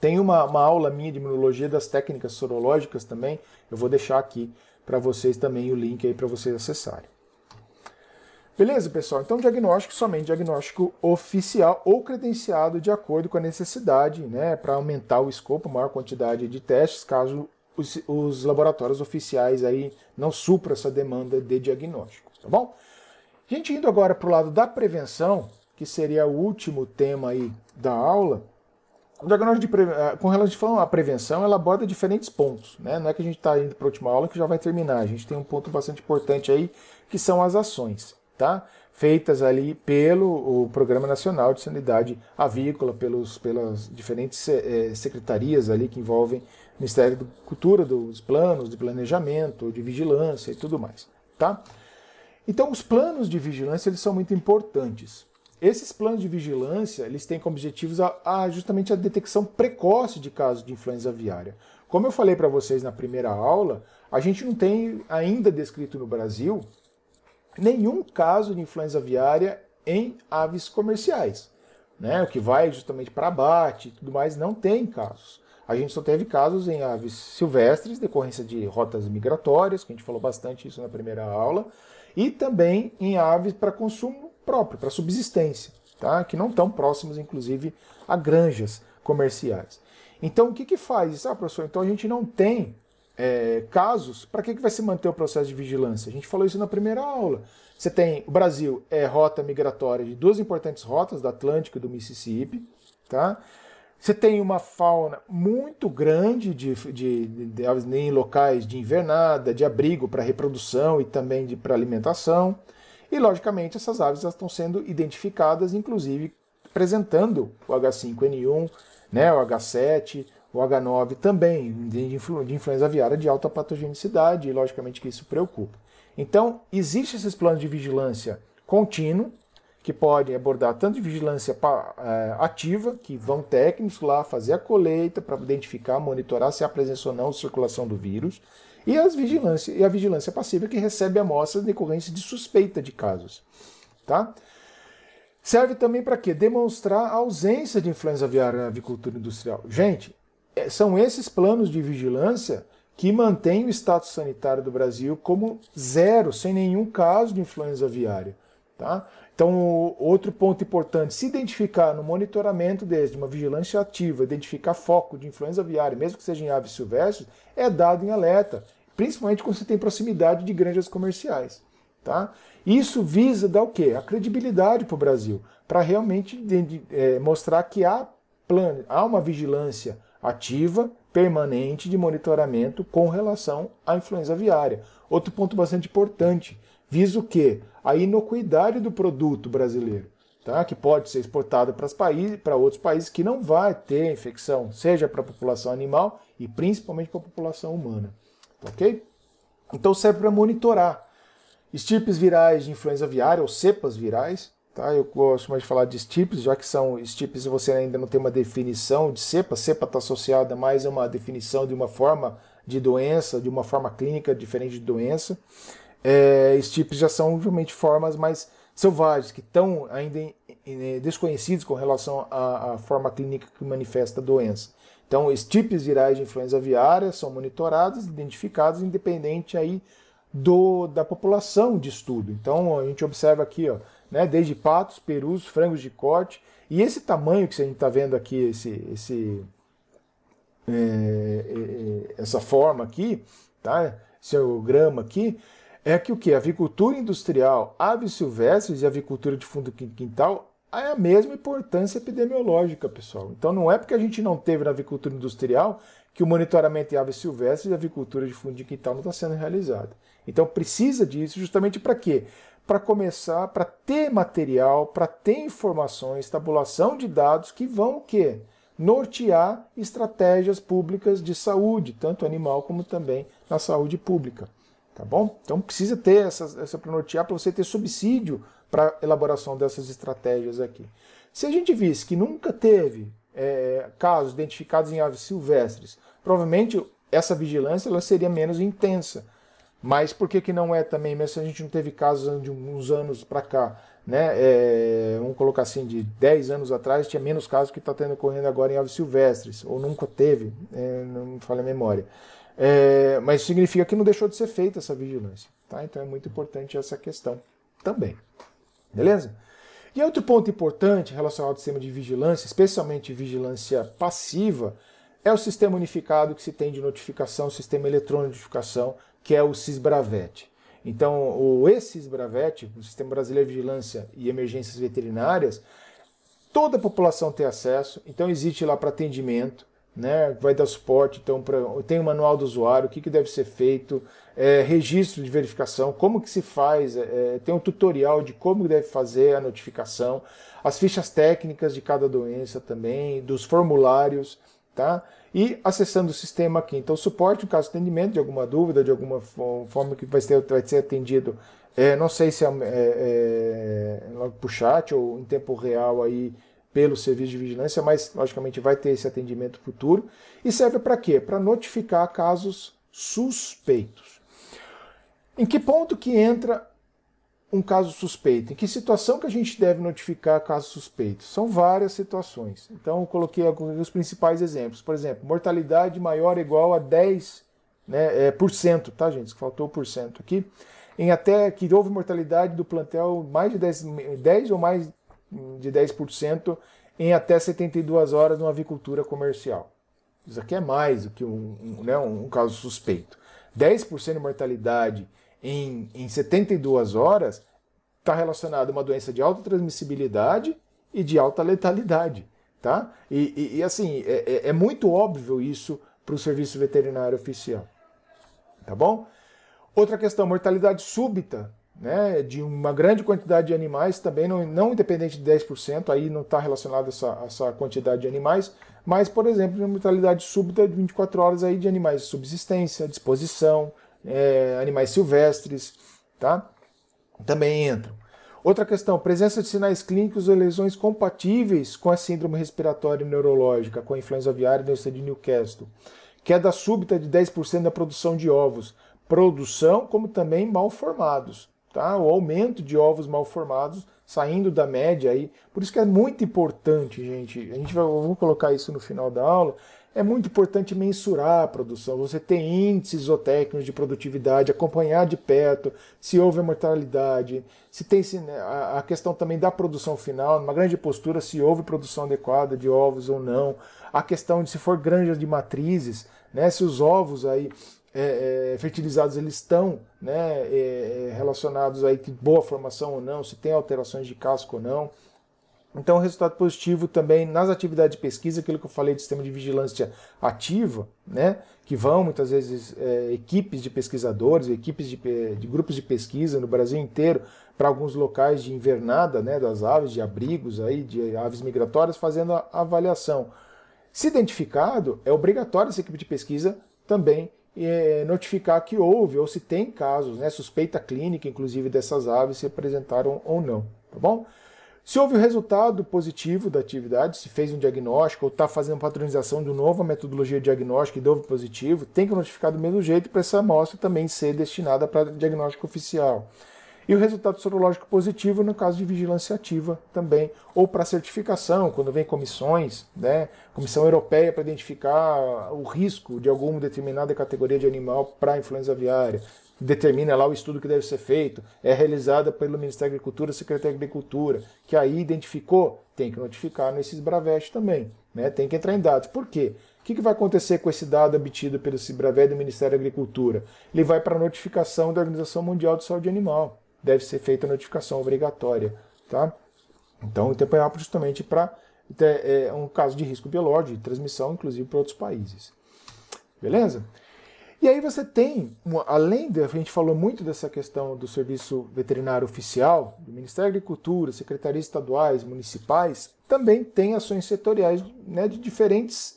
Tem uma, uma aula minha de imunologia das técnicas sorológicas também. Eu vou deixar aqui para vocês também o link aí para vocês acessarem. Beleza, pessoal? Então, diagnóstico somente diagnóstico oficial ou credenciado de acordo com a necessidade, né? Para aumentar o escopo, maior quantidade de testes, caso os, os laboratórios oficiais aí não supram essa demanda de diagnóstico, tá bom? A gente indo agora para o lado da prevenção, que seria o último tema aí da aula, o diagnóstico de eh, com relação à prevenção, ela aborda diferentes pontos. Né? Não é que a gente está indo para a última aula que já vai terminar. A gente tem um ponto bastante importante aí, que são as ações, tá? Feitas ali pelo o Programa Nacional de Sanidade Avícola, pelos, pelas diferentes eh, secretarias ali que envolvem Ministério da Cultura, dos planos de planejamento, de vigilância e tudo mais, tá? Então, os planos de vigilância eles são muito importantes. Esses planos de vigilância eles têm como objetivos a, a justamente a detecção precoce de casos de influenza aviária. Como eu falei para vocês na primeira aula, a gente não tem ainda descrito no Brasil nenhum caso de influenza aviária em aves comerciais. Né? O que vai justamente para abate e tudo mais, não tem casos. A gente só teve casos em aves silvestres, decorrência de rotas migratórias, que a gente falou bastante isso na primeira aula, e também em aves para consumo próprio, para subsistência, tá? que não estão próximos, inclusive, a granjas comerciais. Então, o que, que faz isso? Ah, professor, então a gente não tem é, casos, para que, que vai se manter o processo de vigilância? A gente falou isso na primeira aula. Você tem o Brasil é rota migratória de duas importantes rotas, da Atlântica e do Mississippi, tá? Você tem uma fauna muito grande de, de, de aves em locais de invernada, de abrigo para reprodução e também para alimentação. E, logicamente, essas aves estão sendo identificadas, inclusive apresentando o H5N1, né, o H7, o H9 também, de, influ, de influenza aviária de alta patogenicidade, e logicamente que isso preocupa. Então, existem esses planos de vigilância contínuo, que podem abordar tanto de vigilância é, ativa, que vão técnicos lá fazer a coleta para identificar, monitorar se há presença ou não circulação do vírus, e, as vigilância, e a vigilância passiva, que recebe amostras decorrentes de suspeita de casos. Tá? Serve também para quê? Demonstrar a ausência de influenza aviária na avicultura industrial. Gente, é, são esses planos de vigilância que mantêm o status sanitário do Brasil como zero, sem nenhum caso de influenza aviária. Tá? Então, outro ponto importante, se identificar no monitoramento desde uma vigilância ativa, identificar foco de influenza aviária, mesmo que seja em aves silvestres, é dado em alerta, principalmente quando você tem proximidade de granjas comerciais. Tá? Isso visa dar o quê? A credibilidade para o Brasil, para realmente de, de, é, mostrar que há, plan, há uma vigilância ativa, permanente de monitoramento com relação à influenza aviária. Outro ponto bastante importante, visa o quê? A inocuidade do produto brasileiro, tá? que pode ser exportado para países, outros países que não vai ter infecção, seja para a população animal e principalmente para a população humana. Ok? Então serve para monitorar estirpes virais de influenza viária ou cepas virais. Tá? Eu gosto mais de falar de estirpes, já que são estirpes você ainda não tem uma definição de cepa. Cepa está associada mais a uma definição de uma forma de doença, de uma forma clínica diferente de doença é, estípes já são realmente formas mais selvagens, que estão ainda desconhecidas com relação à, à, forma clínica que manifesta a doença. Então, estípes virais de influenza aviária são monitorados, identificados, independente aí do, da população de estudo. Então, a gente observa aqui, ó, né, desde patos, perus, frangos de corte, e esse tamanho que a gente está vendo aqui, esse, esse é, é, é, essa forma aqui, tá? Esse grama aqui, é que o que? A avicultura industrial, aves silvestres e avicultura de fundo quintal ah, é a mesma importância epidemiológica, pessoal. Então não é porque a gente não teve na avicultura industrial que o monitoramento de aves silvestres e avicultura de fundo de quintal não está sendo realizado. Então precisa disso justamente para quê? Para começar, para ter material, para ter informações, tabulação de dados que vão o quê? Nortear estratégias públicas de saúde, tanto animal como também na saúde pública. Tá bom? Então precisa ter essa, essa para nortear para você ter subsídio para elaboração dessas estratégias aqui. Se a gente visse que nunca teve é, casos identificados em aves silvestres, provavelmente essa vigilância ela seria menos intensa. Mas por que, que não é também, mesmo se a gente não teve casos de uns anos para cá, né? É, vamos colocar assim, de 10 anos atrás tinha menos casos que está tendo ocorrendo agora em aves silvestres, ou nunca teve, é, não me falha a memória. É, mas significa que não deixou de ser feita essa vigilância. Tá? Então é muito importante essa questão também. Beleza? E outro ponto importante relacionado ao sistema de vigilância, especialmente vigilância passiva, é o sistema unificado que se tem de notificação, sistema eletrônico de notificação, que é o SISBRAVET. Então, o E-SISBRAVET, o Sistema Brasileiro de Vigilância e Emergências Veterinárias, toda a população tem acesso, então existe lá para atendimento, né? Vai dar suporte, então, pra, tem o manual do usuário, o que, que deve ser feito, é, registro de verificação, como que se faz, é, é, tem um tutorial de como deve fazer a notificação, as fichas técnicas de cada doença também, dos formulários, tá? E acessando o sistema aqui. Então, suporte no caso de atendimento, de alguma dúvida, de alguma forma que vai ser, vai ser atendido, é, não sei se é, é, é chat ou em tempo real aí, pelo serviço de vigilância, mas logicamente vai ter esse atendimento futuro. E serve para quê? Para notificar casos suspeitos. Em que ponto que entra um caso suspeito? Em que situação que a gente deve notificar casos suspeitos? São várias situações. Então eu coloquei alguns principais exemplos. Por exemplo, mortalidade maior ou igual a 10 né, é, por cento, tá gente? Faltou o por cento aqui. Em até que houve mortalidade do plantel mais de 10, 10 ou mais de 10% em até 72 horas numa avicultura comercial. Isso aqui é mais do que um, um, né, um caso suspeito. 10% de mortalidade em, em 72 horas está relacionado a uma doença de alta transmissibilidade e de alta letalidade. Tá? E, e, e assim, é, é, é muito óbvio isso para o serviço veterinário oficial. Tá bom? Outra questão, mortalidade súbita né, de uma grande quantidade de animais, também não, não independente de 10%, aí não está relacionado essa, essa quantidade de animais, mas, por exemplo, uma mortalidade súbita de 24 horas aí de animais de subsistência, disposição, é, animais silvestres, tá? Também entram. Outra questão, presença de sinais clínicos ou lesões compatíveis com a síndrome respiratória neurológica, com a influenza aviária e doença de Newcastle. Queda súbita de 10% da produção de ovos. Produção, como também mal formados tá? o aumento de ovos mal formados saindo da média aí. Por isso que é muito importante, gente. A gente vai vou colocar isso no final da aula. É muito importante mensurar a produção. Você tem índices zootécnicos de produtividade, acompanhar de perto se houve mortalidade, se tem né, a questão também da produção final, numa grande postura se houve produção adequada de ovos ou não, a questão de se for granjas de matrizes, né, se os ovos aí é, é, fertilizados eles estão né, é, é, relacionados aí que boa formação ou não, se tem alterações de casco ou não. Então, resultado positivo também nas atividades de pesquisa, aquilo que eu falei do sistema de vigilância ativa, né, que vão muitas vezes é, equipes de pesquisadores, equipes de, é, de, grupos de pesquisa no Brasil inteiro para alguns locais de invernada, né, das aves, de abrigos aí, de aves migratórias, fazendo a avaliação. Se identificado, é obrigatório essa equipe de pesquisa também eh, notificar que houve ou se tem casos, né, suspeita clínica, inclusive dessas aves se apresentaram ou não, tá bom? Se houve o resultado positivo da atividade, se fez um diagnóstico ou está fazendo patronização de uma nova metodologia de diagnóstico e deu positivo, tem que notificar do mesmo jeito para essa amostra também ser destinada para diagnóstico oficial. E o resultado sorológico positivo no caso de vigilância ativa também, ou para certificação, quando vem comissões, né, comissão europeia para identificar o risco de alguma determinada categoria de animal para influenza aviária, determina lá o estudo que deve ser feito, é realizada pelo Ministério da Agricultura, Secretaria da Agricultura, que aí identificou, tem que notificar nesses Bravest também, né, tem que entrar em dados. Por quê? O que, vai acontecer com esse dado obtido pelo Cibravé do Ministério da Agricultura? Ele vai para a notificação da Organização Mundial de Saúde Animal deve ser feita a notificação obrigatória. Tá? Então, o tempo é justamente para é, é, um caso de risco biológico, de transmissão, inclusive para outros países. Beleza? E aí você tem, além da gente falou muito dessa questão do serviço veterinário oficial, do Ministério da Agricultura, secretarias estaduais, municipais, também tem ações setoriais né, de diferentes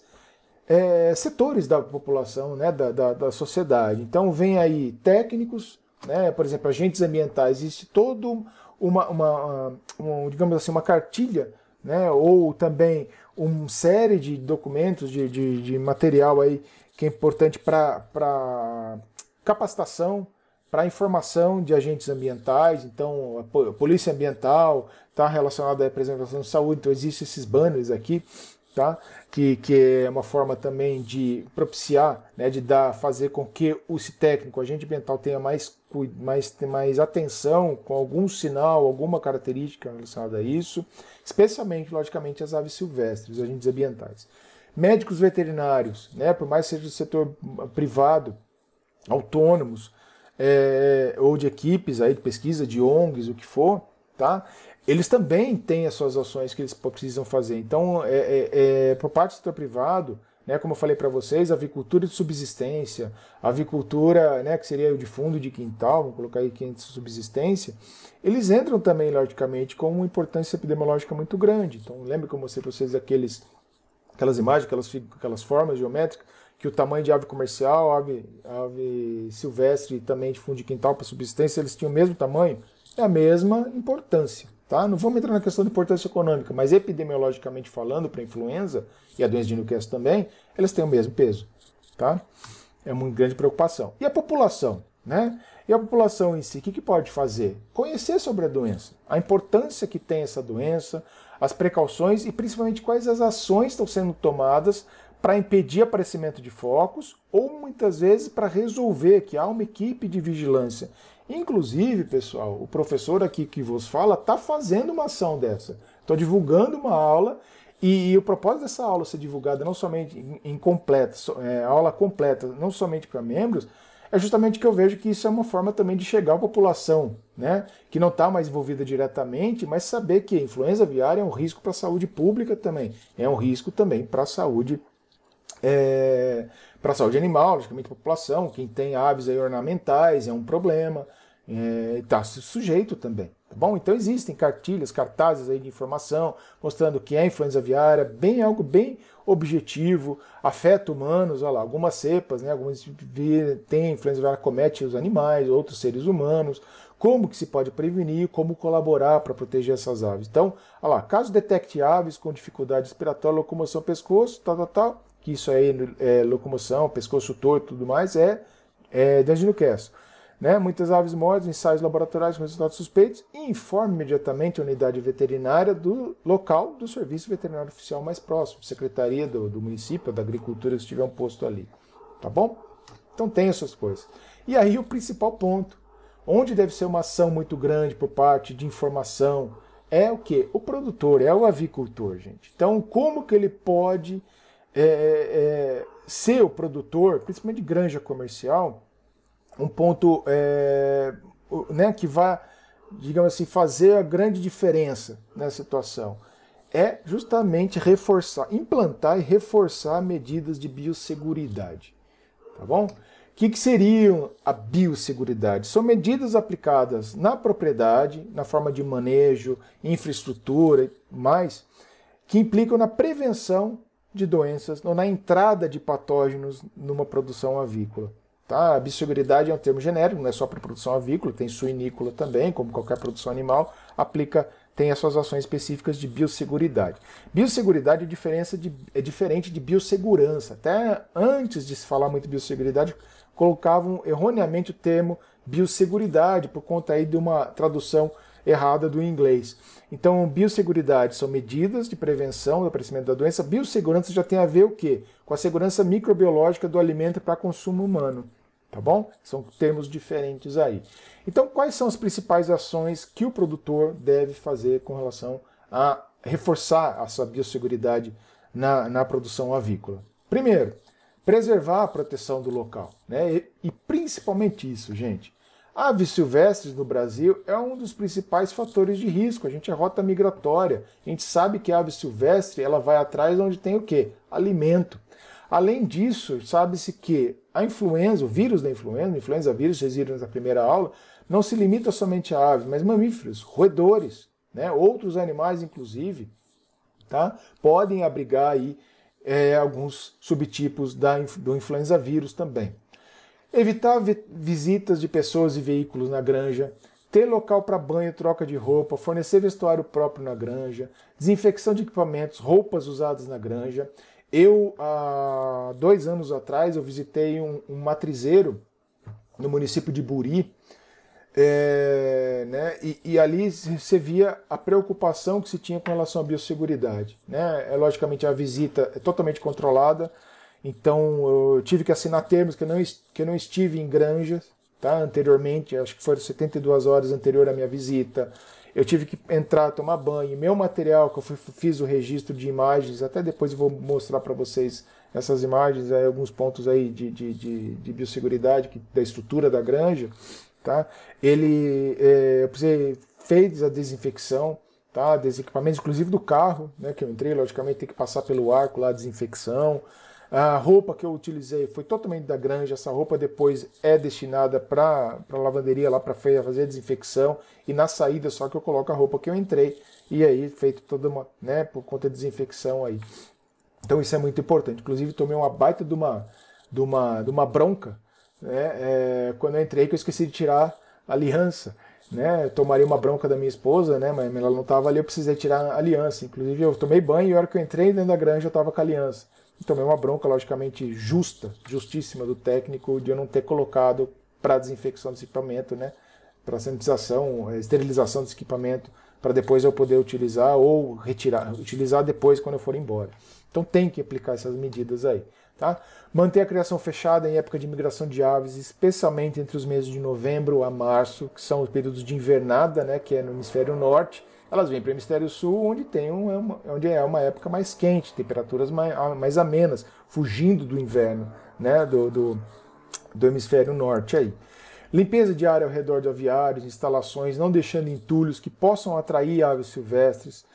é, setores da população, né, da, da, da sociedade. Então vem aí técnicos, né? Por exemplo, agentes ambientais, existe todo uma, uma, uma, digamos assim, uma cartilha, né? ou também uma série de documentos, de, de, de material aí que é importante para capacitação, para informação de agentes ambientais, então a polícia ambiental está relacionada à preservação de saúde, então existem esses banners aqui, tá? Que, que é uma forma também de propiciar, né, de dar, fazer com que o técnico, o agente ambiental tenha mais mais, mais atenção com algum sinal, alguma característica relacionada a isso, especialmente, logicamente, as aves silvestres, os agentes ambientais. Médicos veterinários, né, por mais que seja do setor privado, autônomos, é, ou de equipes aí de pesquisa, de ONGs, o que for, tá? Eles também têm as suas ações que eles precisam fazer. Então, é, é, é por parte do setor privado, né, como eu falei para vocês, avicultura de subsistência, avicultura, né, que seria o de fundo de quintal, vamos colocar aí de subsistência, eles entram também, logicamente, com uma importância epidemiológica muito grande. Então, lembra que eu mostrei para vocês aqueles, aquelas imagens, aquelas, aquelas formas geométricas, que o tamanho de ave comercial, ave, ave silvestre e também de fundo de quintal para subsistência, eles tinham o mesmo tamanho, é a mesma importância. Tá? Não vamos entrar na questão de importância econômica, mas epidemiologicamente falando, para influenza, e a doença de Newcastle também, elas têm o mesmo peso. Tá? É uma grande preocupação. E a população? Né? E a população em si, o que, que pode fazer? Conhecer sobre a doença, a importância que tem essa doença, as precauções e principalmente quais as ações estão sendo tomadas para impedir aparecimento de focos ou muitas vezes para resolver que há uma equipe de vigilância. Inclusive, pessoal, o professor aqui que vos fala está fazendo uma ação dessa. Estou divulgando uma aula e, e, o propósito dessa aula ser divulgada não somente em, em completa, é, aula completa, não somente para membros, é justamente que eu vejo que isso é uma forma também de chegar à população, né, que não está mais envolvida diretamente, mas saber que a influenza aviária é um risco para a saúde pública também, é um risco também para a saúde é, para a saúde animal, logicamente para a população, quem tem aves ornamentais é um problema, é, está sujeito também. Tá bom? Então existem cartilhas, cartazes aí de informação mostrando que é influenza aviária, bem algo bem objetivo, afeta humanos, olha lá, algumas cepas, né, algumas têm influenza aviária comete os animais, outros seres humanos, como que se pode prevenir, como colaborar para proteger essas aves. Então, olha lá, caso detecte aves com dificuldade respiratória, locomoção, pescoço, tal, tal, tal, que isso aí é locomoção, pescoço torto e tudo mais, é, é Danginocast. Né? Muitas aves mortas, ensaios laboratoriais com resultados suspeitos e informe imediatamente a unidade veterinária do local do serviço veterinário oficial mais próximo, secretaria do, do município, da agricultura, se tiver um posto ali. Tá bom? Então tem essas coisas. E aí o principal ponto, onde deve ser uma ação muito grande por parte de informação, é o que? O produtor, é o avicultor, gente. Então como que ele pode é, é, é ser o produtor, principalmente de granja comercial, um ponto é, né, que vá, digamos assim, fazer a grande diferença nessa situação é justamente reforçar, implantar e reforçar medidas de biosseguridade. Tá bom? O que, que seriam a biosseguridade? São medidas aplicadas na propriedade, na forma de manejo, infraestrutura e mais, que implicam na prevenção de doenças ou na entrada de patógenos numa produção avícola. Tá? A biosseguridade é um termo genérico, não é só para produção avícola, tem suinícola também, como qualquer produção animal, aplica tem as suas ações específicas de biosseguridade. Biosseguridade é, diferença de, é diferente de biossegurança. Até antes de se falar muito biosseguridade, colocavam erroneamente o termo biosseguridade por conta aí de uma tradução errada do inglês. Então, biosseguridade são medidas de prevenção do aparecimento da doença. Biossegurança já tem a ver o quê? com a segurança microbiológica do alimento para consumo humano. Tá bom? São termos diferentes aí. Então, quais são as principais ações que o produtor deve fazer com relação a reforçar a sua biosseguridade na, na produção avícola? Primeiro, preservar a proteção do local. Né? E, e principalmente isso, gente. Aves silvestres no Brasil é um dos principais fatores de risco. A gente é rota migratória. A gente sabe que a ave silvestre ela vai atrás onde tem o quê? Alimento. Além disso, sabe-se que a influenza, o vírus da influenza, influenza vírus, vocês viram na primeira aula, não se limita somente a aves, mas mamíferos, roedores, né? outros animais, inclusive, tá? podem abrigar aí é, alguns subtipos da, do influenza vírus também. Evitar vi visitas de pessoas e veículos na granja, ter local para banho, troca de roupa, fornecer vestuário próprio na granja, desinfecção de equipamentos, roupas usadas na granja, eu, há dois anos atrás, eu visitei um, um matrizeiro no município de Buri, é, né, e, e, ali você via a preocupação que se tinha com relação à biosseguridade. Né? É, logicamente, a visita é totalmente controlada, então eu tive que assinar termos que eu não, que eu não estive em granjas tá, anteriormente, acho que foram 72 horas anterior à minha visita eu tive que entrar, tomar banho. Meu material, que eu fui, fiz o registro de imagens, até depois eu vou mostrar para vocês essas imagens, aí, alguns pontos aí de, de, de, de biosseguridade, que, da estrutura da granja. Tá? Ele é, eu precisei, fez a desinfecção tá? dos inclusive do carro, né, que eu entrei, logicamente tem que passar pelo arco lá, desinfecção. A roupa que eu utilizei foi totalmente da granja. Essa roupa depois é destinada para a lavanderia lá para fazer a desinfecção. E na saída só que eu coloco a roupa que eu entrei. E aí feito toda uma, né, por conta de desinfecção aí. Então isso é muito importante. Inclusive tomei uma baita de uma, de uma, de uma bronca, né, é, quando eu entrei que eu esqueci de tirar a aliança. Né, tomaria uma bronca da minha esposa, né, mas ela não estava ali, eu precisei tirar a aliança. Inclusive eu tomei banho e a hora que eu entrei dentro da granja eu estava com a aliança. Tomei então, é uma bronca, logicamente, justa, justíssima do técnico de eu não ter colocado para desinfecção desse equipamento, né? Para sanitização, é, esterilização desse equipamento, para depois eu poder utilizar ou retirar, utilizar depois quando eu for embora. Então tem que aplicar essas medidas aí. Tá? Manter a criação fechada em época de migração de aves, especialmente entre os meses de novembro a março, que são os períodos de invernada, né, que é no hemisfério norte, elas vêm para o hemisfério sul, onde, tem é uma, onde é uma época mais quente, temperaturas mais, ah, mais amenas, fugindo do inverno né, do, do, do hemisfério norte aí. Limpeza de área ao redor de aviários, instalações, não deixando entulhos que possam atrair aves silvestres.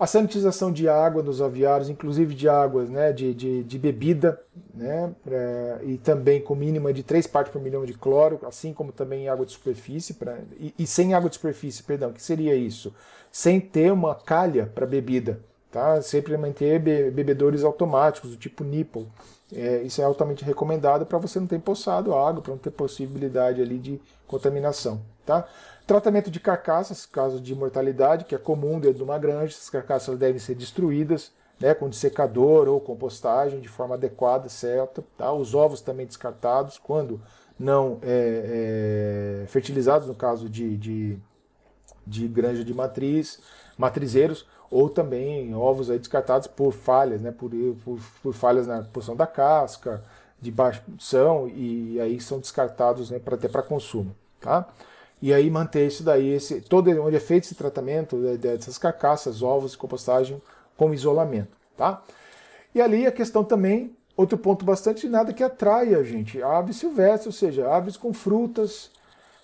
A sanitização de água nos aviários, inclusive de águas né, de, de, de bebida, né, pra, e também com mínima de 3 partes por milhão de cloro, assim como também água de superfície, pra, e, e sem água de superfície, perdão, que seria isso? sem ter uma calha para bebida. Tá? Sempre manter be bebedores automáticos, do tipo nipple. É, isso é altamente recomendado para você não ter empoçado a água, para não ter possibilidade ali de contaminação. Tá? Tratamento de carcaças, caso de mortalidade, que é comum dentro de uma granja, essas carcaças devem ser destruídas né, com dissecador ou compostagem de forma adequada, certa. Tá? Os ovos também descartados, quando não é, é, fertilizados, no caso de, de de granja de matriz, matrizeiros, ou também ovos aí descartados por falhas, né, por, por, por falhas na porção da casca, de baixa produção, e aí são descartados né, para até para consumo. Tá? E aí manter isso daí, esse, todo onde é feito esse tratamento né, dessas carcaças, ovos e compostagem com isolamento. Tá? E ali a questão também, outro ponto bastante nada que atrai a gente, aves silvestres, ou seja, aves com frutas,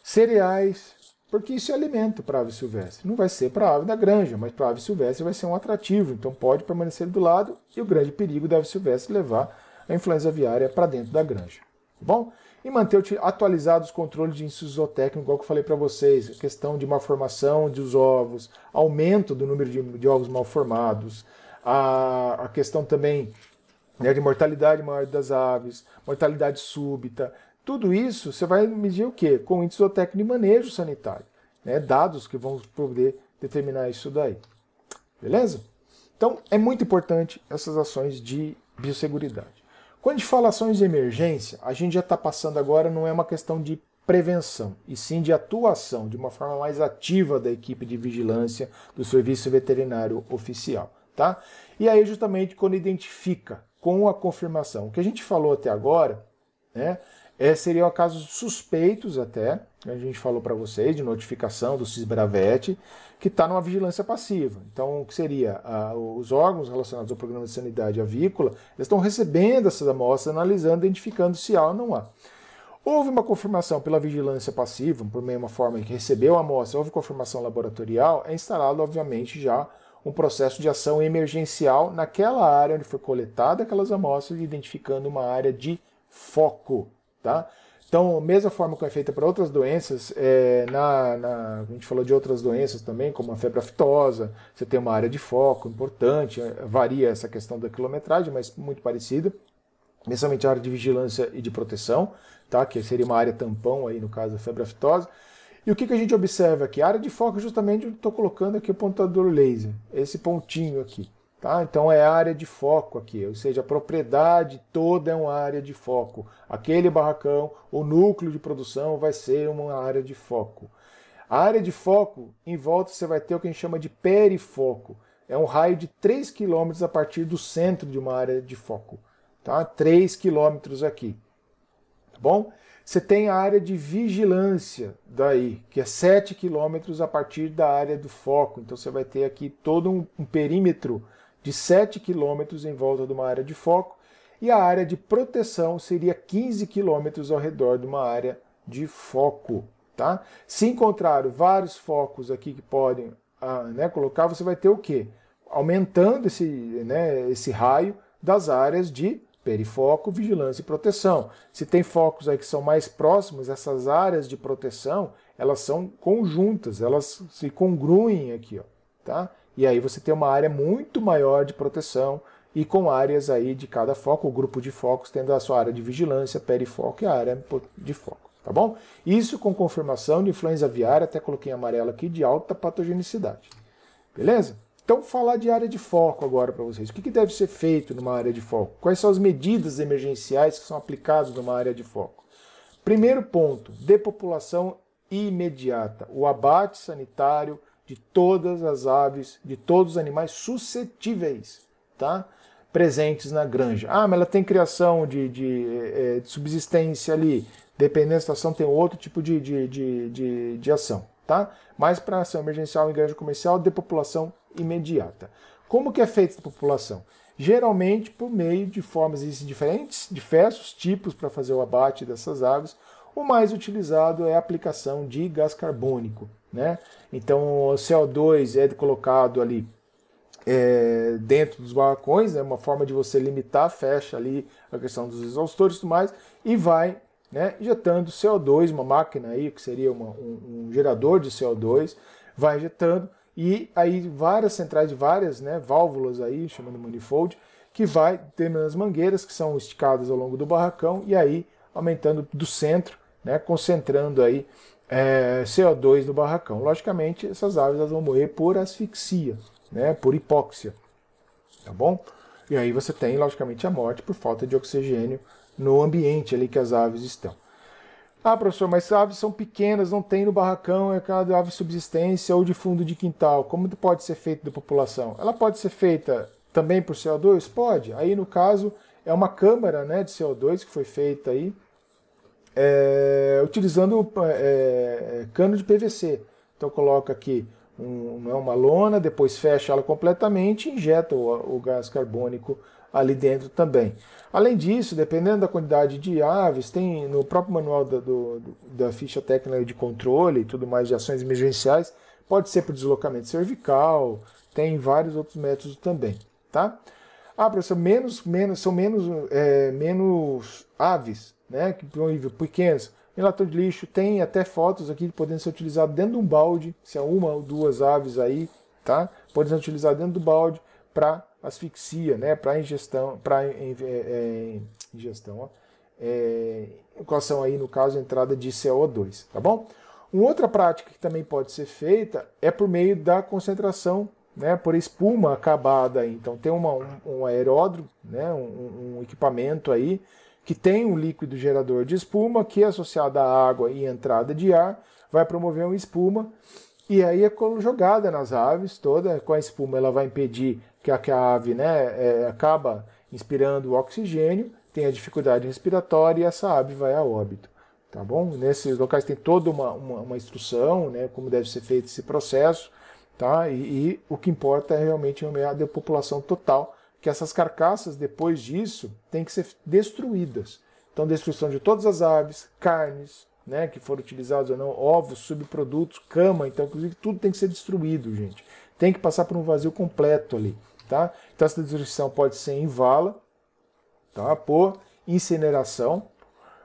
cereais, porque isso é alimento para ave silvestre. Não vai ser para a ave da granja, mas para a ave silvestre vai ser um atrativo, então pode permanecer do lado e o grande perigo da ave silvestre levar a influenza aviária para dentro da granja. Tá bom? E manter atualizados os controles de índice zootécnico, igual que eu falei para vocês, a questão de malformação dos ovos, aumento do número de, de ovos mal a, a questão também né, de mortalidade maior das aves, mortalidade súbita, tudo isso você vai medir o quê? Com o índice do técnico de manejo sanitário. Né? Dados que vão poder determinar isso daí. Beleza? Então, é muito importante essas ações de biosseguridade. Quando a gente fala ações de emergência, a gente já está passando agora, não é uma questão de prevenção, e sim de atuação, de uma forma mais ativa da equipe de vigilância do Serviço Veterinário Oficial. Tá? E aí, justamente, quando identifica com a confirmação. O que a gente falou até agora, né, é, seriam casos suspeitos até, a gente falou para vocês, de notificação do Cisbravete, que está numa vigilância passiva. Então, o que seria? Ah, os órgãos relacionados ao programa de sanidade avícola, estão recebendo essas amostras, analisando, identificando se há ou não há. Houve uma confirmação pela vigilância passiva, por meio de uma forma que recebeu a amostra, houve confirmação laboratorial, é instalado, obviamente, já um processo de ação emergencial naquela área onde foi coletada aquelas amostras, identificando uma área de foco. Tá? Então, mesma forma que é feita para outras doenças, é, na, na, a gente falou de outras doenças também, como a febre aftosa, você tem uma área de foco importante, é, varia essa questão da quilometragem, mas muito parecida, principalmente a área de vigilância e de proteção, tá? que seria uma área tampão aí no caso da febre aftosa. E o que, que a gente observa aqui? A área de foco, justamente, eu estou colocando aqui o pontador laser, esse pontinho aqui. Tá? Então é área de foco aqui, ou seja, a propriedade toda é uma área de foco. Aquele barracão, o núcleo de produção vai ser uma área de foco. A área de foco, em volta você vai ter o que a gente chama de perifoco. É um raio de 3 km a partir do centro de uma área de foco. Tá? 3 km aqui. Tá bom? Você tem a área de vigilância daí, que é 7 km a partir da área do foco. Então você vai ter aqui todo um, um perímetro de 7 quilômetros em volta de uma área de foco e a área de proteção seria 15 quilômetros ao redor de uma área de foco. Tá? Se encontrar vários focos aqui que podem ah, né, colocar, você vai ter o quê? Aumentando esse, né, esse raio das áreas de perifoco, vigilância e proteção. Se tem focos aí que são mais próximos, essas áreas de proteção, elas são conjuntas, elas se congruem aqui. Ó tá? E aí você tem uma área muito maior de proteção e com áreas aí de cada foco, o grupo de focos tendo a sua área de vigilância, perifoco e a área de foco, tá bom? Isso com confirmação de influenza aviária, até coloquei amarelo aqui, de alta patogenicidade. Beleza? Então, falar de área de foco agora para vocês. O que, que deve ser feito numa área de foco? Quais são as medidas emergenciais que são aplicadas numa área de foco? Primeiro ponto, depopulação imediata. O abate sanitário de todas as aves, de todos os animais suscetíveis, tá? Presentes na granja. Ah, mas ela tem criação de, de, eh, eh, de subsistência ali. Dependendo da situação, tem outro tipo de, de, de, de, de ação, tá? Mas para ação emergencial em granja comercial, depopulação imediata. Como que é feita a população? Geralmente por meio de formas diferentes, diversos tipos para fazer o abate dessas aves. O mais utilizado é a aplicação de gás carbônico, né? Então o CO2 é colocado ali é, dentro dos barracões, é né? uma forma de você limitar, fecha ali a questão dos exaustores e tudo mais, e vai né, injetando CO2, uma máquina aí, que seria uma, um, um, gerador de CO2, vai injetando, e aí várias centrais de várias né, válvulas aí, chamando manifold, que vai tendo as mangueiras que são esticadas ao longo do barracão e aí aumentando do centro, né, concentrando aí é, CO2 do barracão. Logicamente, essas aves elas vão morrer por asfixia, né, por hipóxia, tá bom? E aí você tem, logicamente, a morte por falta de oxigênio no ambiente ali que as aves estão. Ah, professor, mas aves são pequenas, não tem no barracão, é aquela ave subsistência ou de fundo de quintal. Como pode ser feita da população? Ela pode ser feita também por CO2? Pode. Aí, no caso, é uma câmara né, de CO2 que foi feita aí é, utilizando é, é cano de PVC. Então coloca aqui um, é uma lona, depois fecha ela completamente e injeta o, o, gás carbônico ali dentro também. Além disso, dependendo da quantidade de aves, tem no próprio manual da, do, da ficha técnica de controle e tudo mais de ações emergenciais, pode ser por deslocamento cervical, tem vários outros métodos também, tá? Ah, professor, menos, menos, são menos, é, menos aves né, que nível pequenos, em latão de lixo, tem até fotos aqui podendo ser utilizado dentro de um balde, se há é uma ou duas aves aí, tá? Podem ser utilizadas dentro do balde para asfixia, né, para ingestão, para é, é, é, ingestão, ó, é, equação aí no caso entrada de CO2, tá bom? Uma outra prática que também pode ser feita é por meio da concentração né, por espuma acabada. Então tem uma, um, um aeródromo, né, um, um, equipamento aí que tem um líquido gerador de espuma, que associado à água e entrada de ar, vai promover uma espuma, e aí é jogada nas aves toda, com a espuma ela vai impedir que a, que a ave né, é, acaba inspirando o oxigênio, tem a dificuldade respiratória e essa ave vai a óbito. Tá bom? Nesses locais tem toda uma, uma, uma instrução, né, como deve ser feito esse processo, tá? E, e, o que importa é realmente é a população total que essas carcaças, depois disso, têm que ser destruídas. Então, destruição de todas as aves, carnes, né, que foram utilizados ou não, ovos, subprodutos, cama, então, inclusive, tudo tem que ser destruído, gente. Tem que passar por um vazio completo ali, tá? Então, essa destruição pode ser em vala, tá? Por incineração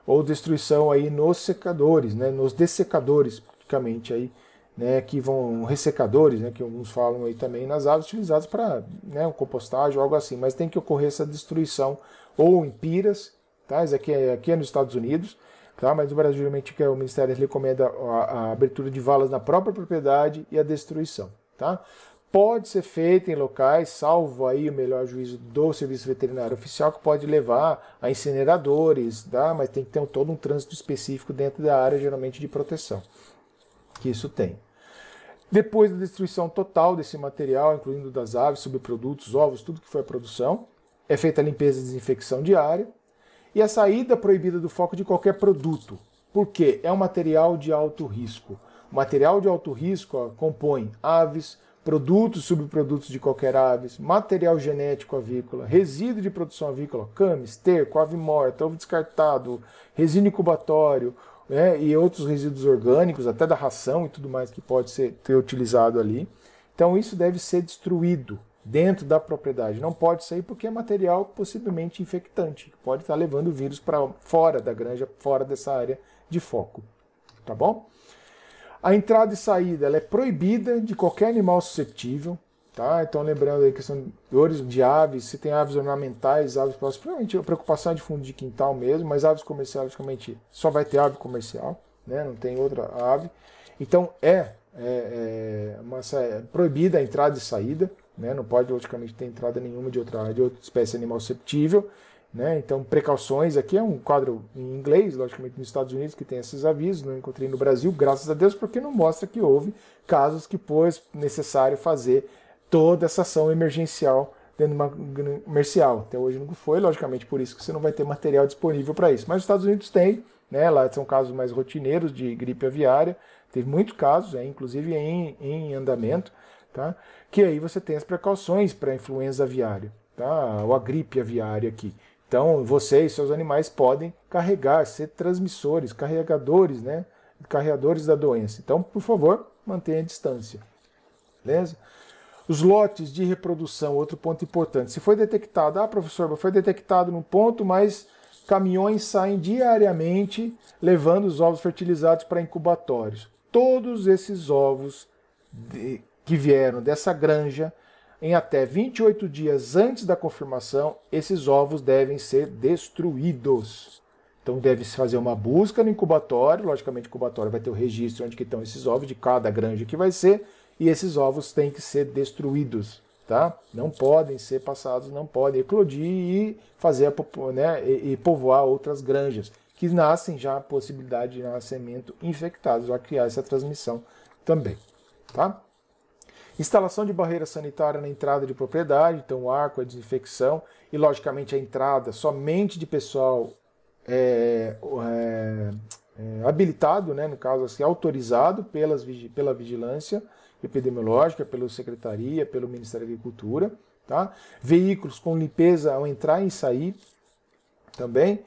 ou destruição aí nos secadores, né, nos dessecadores, praticamente aí, né, que vão ressecadores, né, que alguns falam aí também nas aves, utilizados para né, compostagem ou algo assim, mas tem que ocorrer essa destruição ou em piras, tá? Isso aqui é, aqui é nos Estados Unidos, tá? Mas no Brasil geralmente que o Ministério recomenda a, a, abertura de valas na própria propriedade e a destruição, tá? Pode ser feita em locais, salvo aí o melhor juízo do serviço veterinário oficial, que pode levar a incineradores, tá? mas tem que ter um, todo um trânsito específico dentro da área, geralmente de proteção, que isso tem. Depois da destruição total desse material, incluindo das aves, subprodutos, ovos, tudo que foi a produção, é feita a limpeza e desinfecção diária. E a saída proibida do foco de qualquer produto, porque é um material de alto risco. O material de alto risco ó, compõe aves, produtos, subprodutos de qualquer aves, material genético avícola, resíduo de produção avícola, cama, esterco, ave morta, ovo descartado, resíduo incubatório, né, e outros resíduos orgânicos, até da ração e tudo mais que pode ser ter utilizado ali. Então isso deve ser destruído dentro da propriedade. Não pode sair porque é material possivelmente infectante, que pode estar levando o vírus para fora da granja, fora dessa área de foco. Tá bom? A entrada e saída é proibida de qualquer animal suscetível Tá? Então, lembrando aí, questão de dores de aves, se tem aves ornamentais, aves próximas, provavelmente a preocupação é de fundo de quintal mesmo, mas aves comerciais, logicamente, só vai ter ave comercial, né? não tem outra ave. Então, é, é, é, uma, é proibida a entrada e saída, né? não pode, logicamente, ter entrada nenhuma de outra, de outra espécie animal susceptível. Né? Então, precauções, aqui é um quadro em inglês, logicamente nos Estados Unidos, que tem esses avisos, não encontrei no Brasil, graças a Deus, porque não mostra que houve casos que pôs necessário fazer toda essa ação emergencial dentro de uma comercial. Até então, hoje não foi, logicamente, por isso que você não vai ter material disponível para isso. Mas os Estados Unidos tem, né? Lá são casos mais rotineiros de gripe aviária. Teve muitos casos, é, inclusive em, em andamento, tá? Que aí você tem as precauções para a influenza aviária, tá? Ou a gripe aviária aqui. Então, você e seus animais podem carregar, ser transmissores, carregadores, né? Carregadores da doença. Então, por favor, mantenha a distância. Beleza? Os lotes de reprodução, outro ponto importante. Se foi detectado, ah, professor, foi detectado num ponto, mas caminhões saem diariamente levando os ovos fertilizados para incubatórios. Todos esses ovos de, que vieram dessa granja, em até 28 dias antes da confirmação, esses ovos devem ser destruídos. Então deve-se fazer uma busca no incubatório, logicamente o incubatório vai ter o registro onde estão esses ovos de cada granja que vai ser, e esses ovos têm que ser destruídos, tá? Não podem ser passados, não podem eclodir e fazer né, e povoar outras granjas que nascem já a possibilidade de nascimento infectados, já criar essa transmissão também, tá? Instalação de barreira sanitária na entrada de propriedade, então o arco, a desinfecção e, logicamente, a entrada somente de pessoal é, é, é, habilitado, né, no caso assim, autorizado pelas, pela vigilância epidemiológica, pela Secretaria, pelo Ministério da Agricultura. Tá? Veículos com limpeza ao entrar e sair também.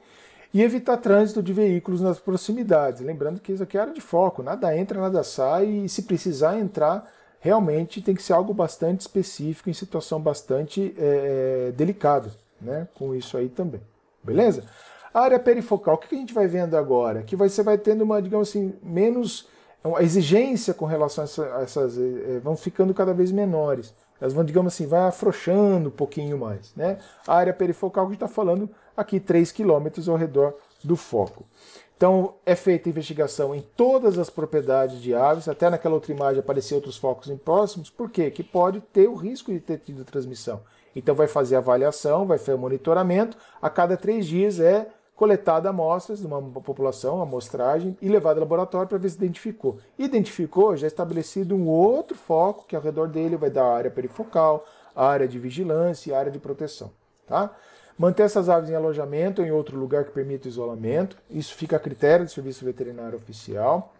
E evitar trânsito de veículos nas proximidades. Lembrando que isso aqui é área de foco, nada entra, nada sai, e se precisar entrar, realmente tem que ser algo bastante específico, em situação bastante é, é delicada, né? Com isso aí também. Beleza? A área perifocal, o que a gente vai vendo agora? Que você vai tendo uma, digamos assim, menos então, a exigência com relação a, a essas é, vão ficando cada vez menores. Elas vão, digamos assim, vai afrouxando um pouquinho mais. Né? A área perifocal, que a gente está falando aqui, 3 quilômetros ao redor do foco. Então, é feita investigação em todas as propriedades de aves, até naquela outra imagem aparecer outros focos em próximos, por quê? Que pode ter o risco de ter tido transmissão. Então, vai fazer avaliação, vai fazer monitoramento, a cada três dias é coletada amostras de uma população, amostragem, e levada ao laboratório para ver se identificou. Identificou, já estabelecido um outro foco que ao redor dele vai dar a área perifocal, a área de vigilância e a área de proteção. Tá? Manter essas aves em alojamento ou em outro lugar que permita o isolamento, isso fica a critério do Serviço Veterinário Oficial.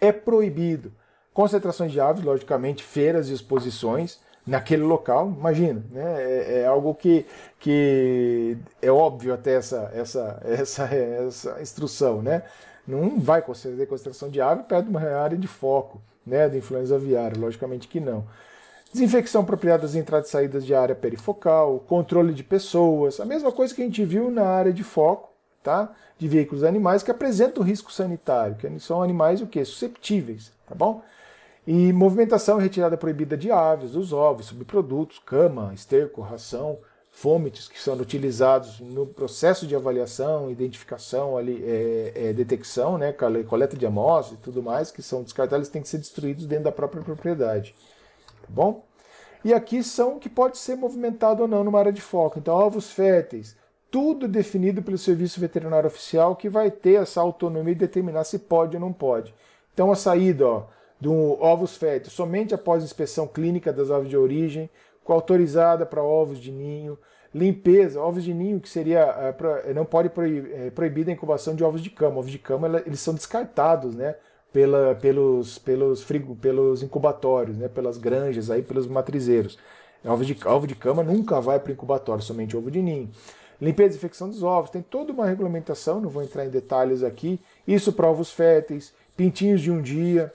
É proibido concentrações de aves, logicamente, feiras e exposições, naquele local, imagina, né? É, é, algo que, que é óbvio até essa, essa, essa, essa instrução, né? Não vai fazer concentração de ave perto de uma área de foco, né? De influenza aviária, logicamente que não. Desinfecção apropriada das entradas e saídas de área perifocal, controle de pessoas, a mesma coisa que a gente viu na área de foco, tá? De veículos animais que apresentam risco sanitário, que são animais o que Susceptíveis, tá bom? E movimentação e retirada proibida de aves, dos ovos, subprodutos, cama, esterco, ração, fômites que são utilizados no processo de avaliação, identificação, ali, é, é, detecção, né, coleta de amostras e tudo mais, que são descartáveis, têm que ser destruídos dentro da própria propriedade. Tá bom? E aqui são que pode ser movimentado ou não numa área de foco. Então, ovos férteis, tudo definido pelo Serviço Veterinário Oficial, que vai ter essa autonomia e determinar se pode ou não pode. Então, a saída, ó, do ovos férteis somente após inspeção clínica das aves de origem, autorizada para ovos de ninho, limpeza, ovos de ninho que seria eh, eh, não pode proibir, eh, proibida a incubação de ovos de cama. Ovos de cama eles são descartados, né? Pela, pelos pelos frigo, pelos incubatórios, né? Pelas granjas aí, pelos matrizeiros. É, ovo de, ovo de cama nunca vai para incubatório, somente ovo de ninho. Limpeza e desinfecção dos ovos, tem toda uma regulamentação, não vou entrar em detalhes aqui. Isso para ovos férteis, pintinhos de um dia,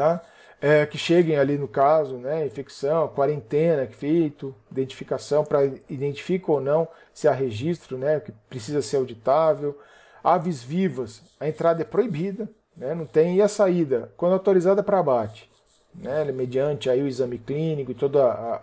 tá? É, que cheguem ali no caso, né, infecção, quarentena que feito, identificação para identificar ou não se há registro, né, que precisa ser auditável. Aves vivas, a entrada é proibida, né, não tem e a saída, quando autorizada para abate, né, mediante aí o exame clínico e toda a,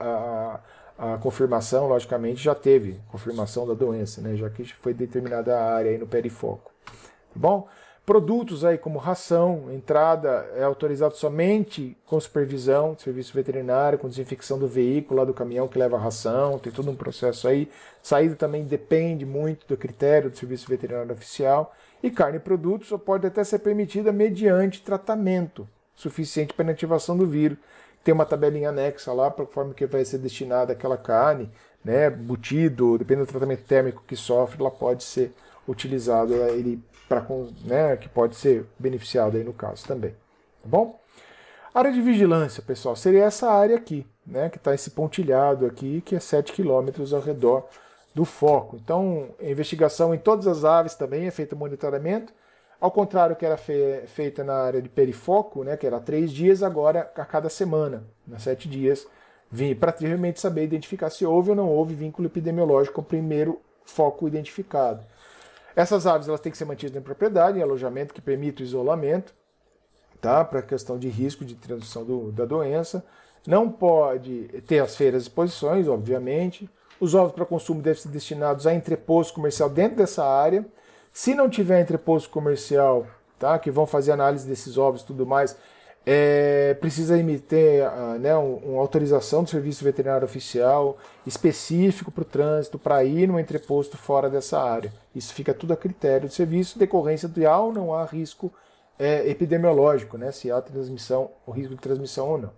a, a, confirmação, logicamente já teve confirmação da doença, né, já que foi determinada a área aí no perifoco, tá bom? Produtos aí como ração, entrada é autorizado somente com supervisão, serviço veterinário, com desinfecção do veículo, lá do caminhão que leva a ração, tem todo um processo aí. Saída também depende muito do critério do serviço veterinário oficial. E carne e produtos só pode até ser permitida mediante tratamento suficiente para inativação do vírus. Tem uma tabelinha anexa lá, conforme que vai ser destinada aquela carne, né, butido, depende do tratamento térmico que sofre, ela pode ser utilizado né, ele para né, que pode ser beneficiado aí no caso também, tá bom? Área de vigilância, pessoal, seria essa área aqui, né, que está esse pontilhado aqui, que é 7 quilômetros ao redor do foco. Então, investigação em todas as aves também é feito monitoramento, ao contrário que era fe feita na área de perifoco, né, que era três dias, agora a cada semana, nas né, sete dias, para realmente saber identificar se houve ou não houve vínculo epidemiológico com o primeiro foco identificado. Essas aves elas têm que ser mantidas em propriedade, em alojamento que permita o isolamento, tá? para questão de risco de transmissão do, da doença. Não pode ter as feiras exposições, obviamente. Os ovos para consumo devem ser destinados a entreposto comercial dentro dessa área. Se não tiver entreposto comercial, tá? que vão fazer análise desses ovos e tudo mais, é, precisa emitir ah, né, uma autorização do serviço veterinário oficial específico para o trânsito, para ir no entreposto fora dessa área. Isso fica tudo a critério do serviço, decorrência do ah, ou não há risco é, epidemiológico, né, se há transmissão, o risco de transmissão ou não.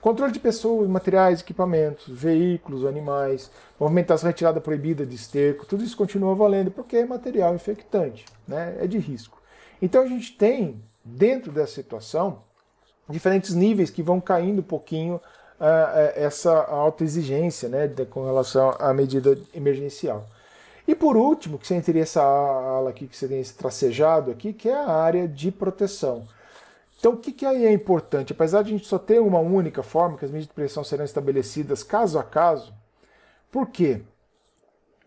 Controle de pessoas, materiais, equipamentos, veículos, animais, movimentação retirada proibida de esterco, tudo isso continua valendo porque é material infectante, né, é de risco. Então a gente tem, dentro dessa situação, diferentes níveis que vão caindo um pouquinho uh, essa autoexigência né, com relação à medida emergencial. E por último, que você teria essa ala aqui, que você tem esse tracejado aqui, que é a área de proteção. Então, o que, que aí é importante? Apesar de a gente só ter uma única forma, que as medidas de proteção serão estabelecidas caso a caso, por quê?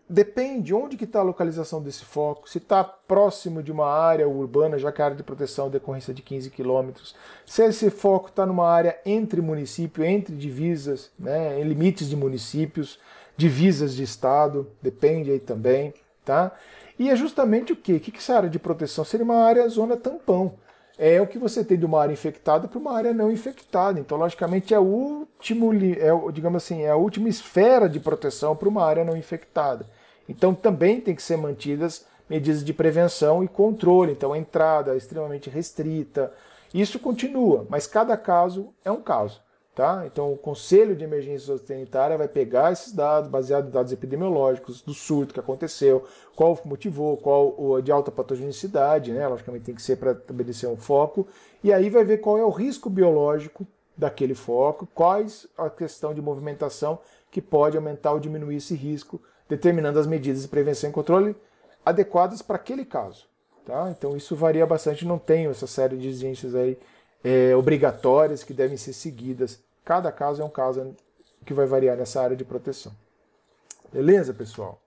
Depende onde que está a localização desse foco, se está próximo de uma área urbana, já que a área de proteção é decorrência de 15 quilômetros, se esse foco está numa área entre município, entre divisas, né, em limites de municípios, divisas de estado, depende aí também, tá? E é justamente o quê? O que, que essa área de proteção seria uma área zona tampão? É o que você tem de uma área infectada para uma área não infectada. Então, logicamente, é o último, é, digamos assim, é a última esfera de proteção para uma área não infectada. Então também tem que ser mantidas medidas de prevenção e controle, então a entrada é extremamente restrita. Isso continua, mas cada caso é um caso. Tá? Então, o Conselho de Emergência Sanitária vai pegar esses dados, baseado em dados epidemiológicos, do surto que aconteceu, qual motivou, qual o de alta patogenicidade, né? logicamente tem que ser para estabelecer um foco, e aí vai ver qual é o risco biológico daquele foco, quais a questão de movimentação que pode aumentar ou diminuir esse risco determinando as medidas de prevenção e controle adequadas para aquele caso. Tá? Então isso varia bastante, não tenho essa série de exigências aí é, obrigatórias que devem ser seguidas. Cada caso é um caso que vai variar nessa área de proteção. Beleza, pessoal?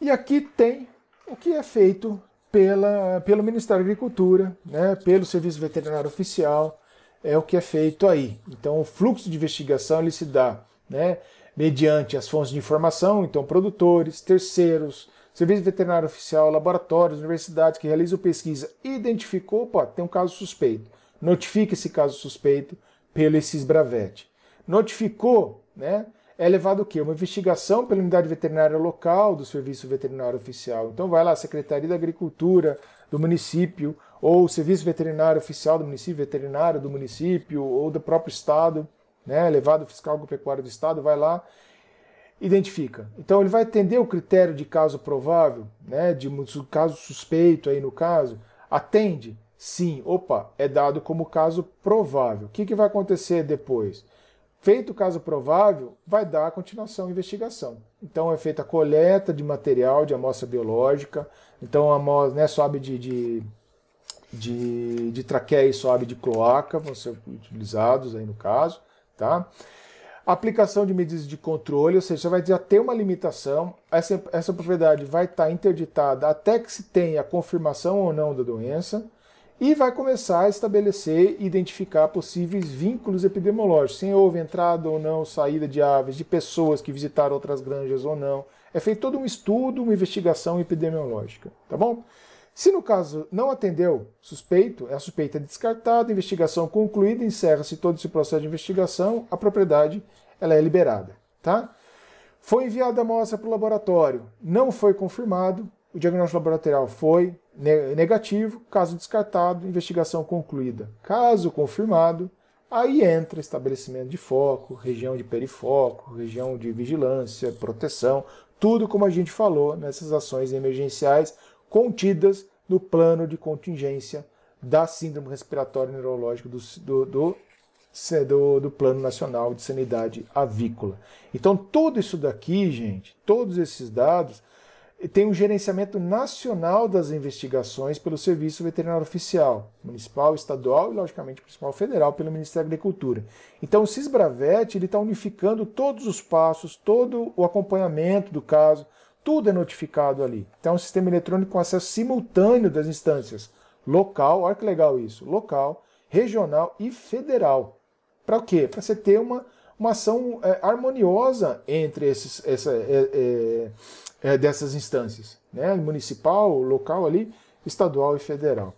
E aqui tem o que é feito pela, pelo Ministério da Agricultura, né, pelo Serviço Veterinário Oficial, é o que é feito aí. Então, o fluxo de investigação ele se dá né, mediante as fontes de informação, então produtores, terceiros, serviço veterinário oficial, laboratórios, universidades que realizam pesquisa, identificou, pô, tem um caso suspeito, notifica esse caso suspeito pelo esses bravete. Notificou, né? É levado o quê? Uma investigação pela unidade veterinária local do serviço veterinário oficial. Então vai lá a Secretaria da Agricultura do município ou o serviço veterinário oficial do município, veterinário do município ou do próprio estado né, elevado fiscal agropecuário do Estado, vai lá, identifica. Então ele vai atender o critério de caso provável, né, de caso suspeito aí no caso, atende? Sim, opa, é dado como caso provável. O que, que vai acontecer depois? Feito o caso provável, vai dar a continuação à investigação. Então é feita a coleta de material, de amostra biológica, então a amostra, né, sobe de, de de, de traqueia e sobe de cloaca vão ser utilizados aí no caso tá? Aplicação de medidas de controle, ou seja, você vai já ter uma limitação, essa, essa propriedade vai estar tá interditada até que se tenha confirmação ou não da doença, e vai começar a estabelecer e identificar possíveis vínculos epidemiológicos, se houve entrada ou não, saída de aves, de pessoas que visitaram outras granjas ou não. É feito todo um estudo, uma investigação epidemiológica, tá bom? Se no caso não atendeu suspeito, é a suspeita é descartada, investigação concluída, encerra-se todo esse processo de investigação, a propriedade ela é liberada. Tá? Foi enviada a amostra para o laboratório, não foi confirmado, o diagnóstico laboratorial foi negativo, caso descartado, investigação concluída. Caso confirmado, aí entra estabelecimento de foco, região de perifoco, região de vigilância, proteção, tudo como a gente falou nessas ações emergenciais contidas no plano de contingência da síndrome respiratória neurológica do, do, do, do, do Plano Nacional de Sanidade Avícola. Então, tudo isso daqui, gente, todos esses dados, tem um gerenciamento nacional das investigações pelo Serviço Veterinário Oficial, municipal, estadual e, logicamente, principal federal, pelo Ministério da Agricultura. Então, o Cisbravet está unificando todos os passos, todo o acompanhamento do caso, tudo é notificado ali. Então, é um sistema eletrônico com acesso simultâneo das instâncias local, olha que legal isso, local, regional e federal. Para o quê? Para você ter uma, uma ação é, harmoniosa entre esses, essa, é, é, é dessas instâncias, né? municipal, local ali, estadual e federal.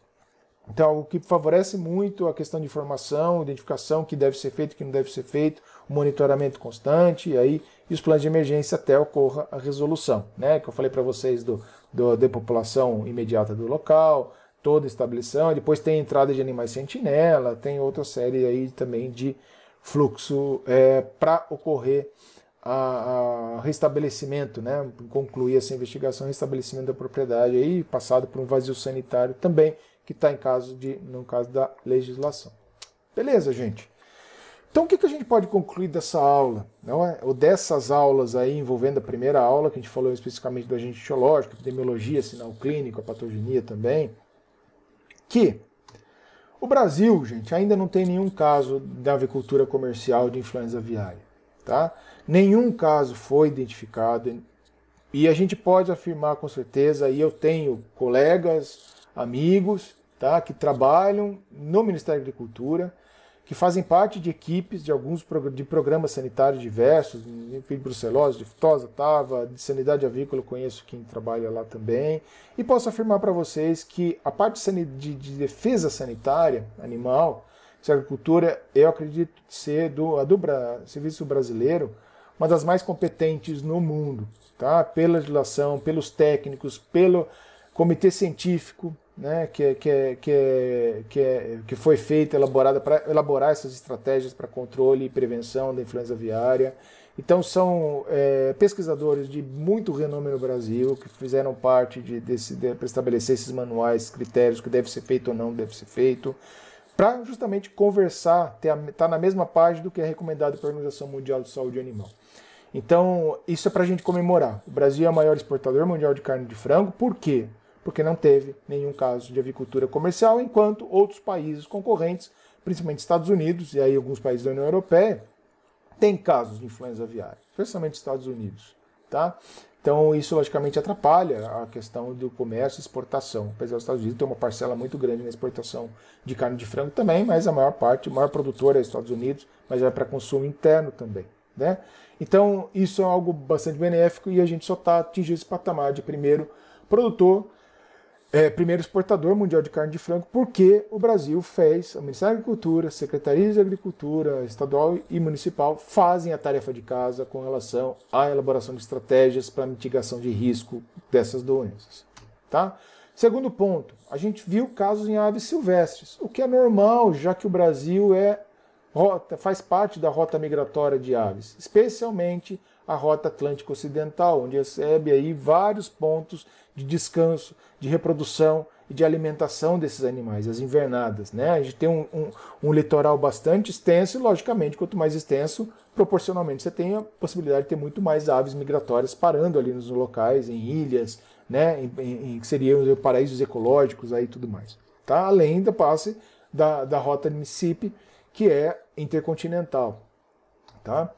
Então, o que favorece muito a questão de informação, identificação, que deve ser feito, que não deve ser feito, monitoramento constante, e aí e os planos de emergência até ocorra a resolução, né? Que eu falei para vocês do, do depopulação imediata do local, toda a estableição, depois tem a entrada de animais sentinela, tem outra série aí também de fluxo é, para ocorrer a, a, restabelecimento, né? Concluir essa investigação, restabelecimento da propriedade aí, passado por um vazio sanitário também que está em caso de, no caso da legislação. Beleza, gente? Então, o que, que a gente pode concluir dessa aula? Não é? Ou dessas aulas aí, envolvendo a primeira aula, que a gente falou especificamente do agente etiológico, epidemiologia, sinal clínico, a patogenia também, que o Brasil, gente, ainda não tem nenhum caso da avicultura comercial de influenza aviária. Tá? Nenhum caso foi identificado e a gente pode afirmar com certeza, e eu tenho colegas, amigos, tá, que trabalham no Ministério da Agricultura, que fazem parte de equipes de alguns de programas sanitários diversos, de brucelose, diftosa, tava, de sanidade avícola, conheço quem trabalha lá também, e posso afirmar para vocês que a parte de, de defesa sanitária animal, de agricultura, eu acredito ser do, a do Bra, Serviço Brasileiro, uma das mais competentes no mundo, tá? Pela legislação, pelos técnicos, pelo comitê científico, né, que, é, que, é, que, é, que, que foi feita, elaborada para elaborar essas estratégias para controle e prevenção da influenza aviária. Então são é, pesquisadores de muito renome no Brasil que fizeram parte de, desse, de, para estabelecer esses manuais, critérios que deve ser feito ou não deve ser feito, para justamente conversar, estar tá na mesma página do que é recomendado pela Organização Mundial de Saúde Animal. Então isso é para a gente comemorar. O Brasil é o maior exportador mundial de carne de frango. Por quê? porque não teve nenhum caso de avicultura comercial, enquanto outros países concorrentes, principalmente Estados Unidos e aí alguns países da União Europeia, têm casos de influenza aviária, especialmente Estados Unidos, tá? Então isso logicamente atrapalha a questão do comércio e exportação. Apesar dos Estados Unidos ter uma parcela muito grande na exportação de carne de frango também, mas a maior parte, o maior produtor é os Estados Unidos, mas é para consumo interno também. Né? Então isso é algo bastante benéfico e a gente só está atingindo esse patamar de primeiro produtor é, primeiro exportador mundial de carne de frango, porque o Brasil fez, o Ministério da Agricultura, Secretarias de Agricultura Estadual e Municipal fazem a tarefa de casa com relação à elaboração de estratégias para mitigação de risco dessas doenças. Tá? Segundo ponto, a gente viu casos em aves silvestres, o que é normal, já que o Brasil é rota, faz parte da rota migratória de aves, especialmente a Rota Atlântica Ocidental, onde recebe aí vários pontos de descanso, de reprodução e de alimentação desses animais, as invernadas. Né? A gente tem um, um, um litoral bastante extenso e, logicamente, quanto mais extenso, proporcionalmente você tem a possibilidade de ter muito mais aves migratórias parando ali nos locais, em ilhas, né? em, em, em que seriam paraísos ecológicos aí tudo mais. Tá? Além da passe da, da rota Mississippi, que é intercontinental. Tá?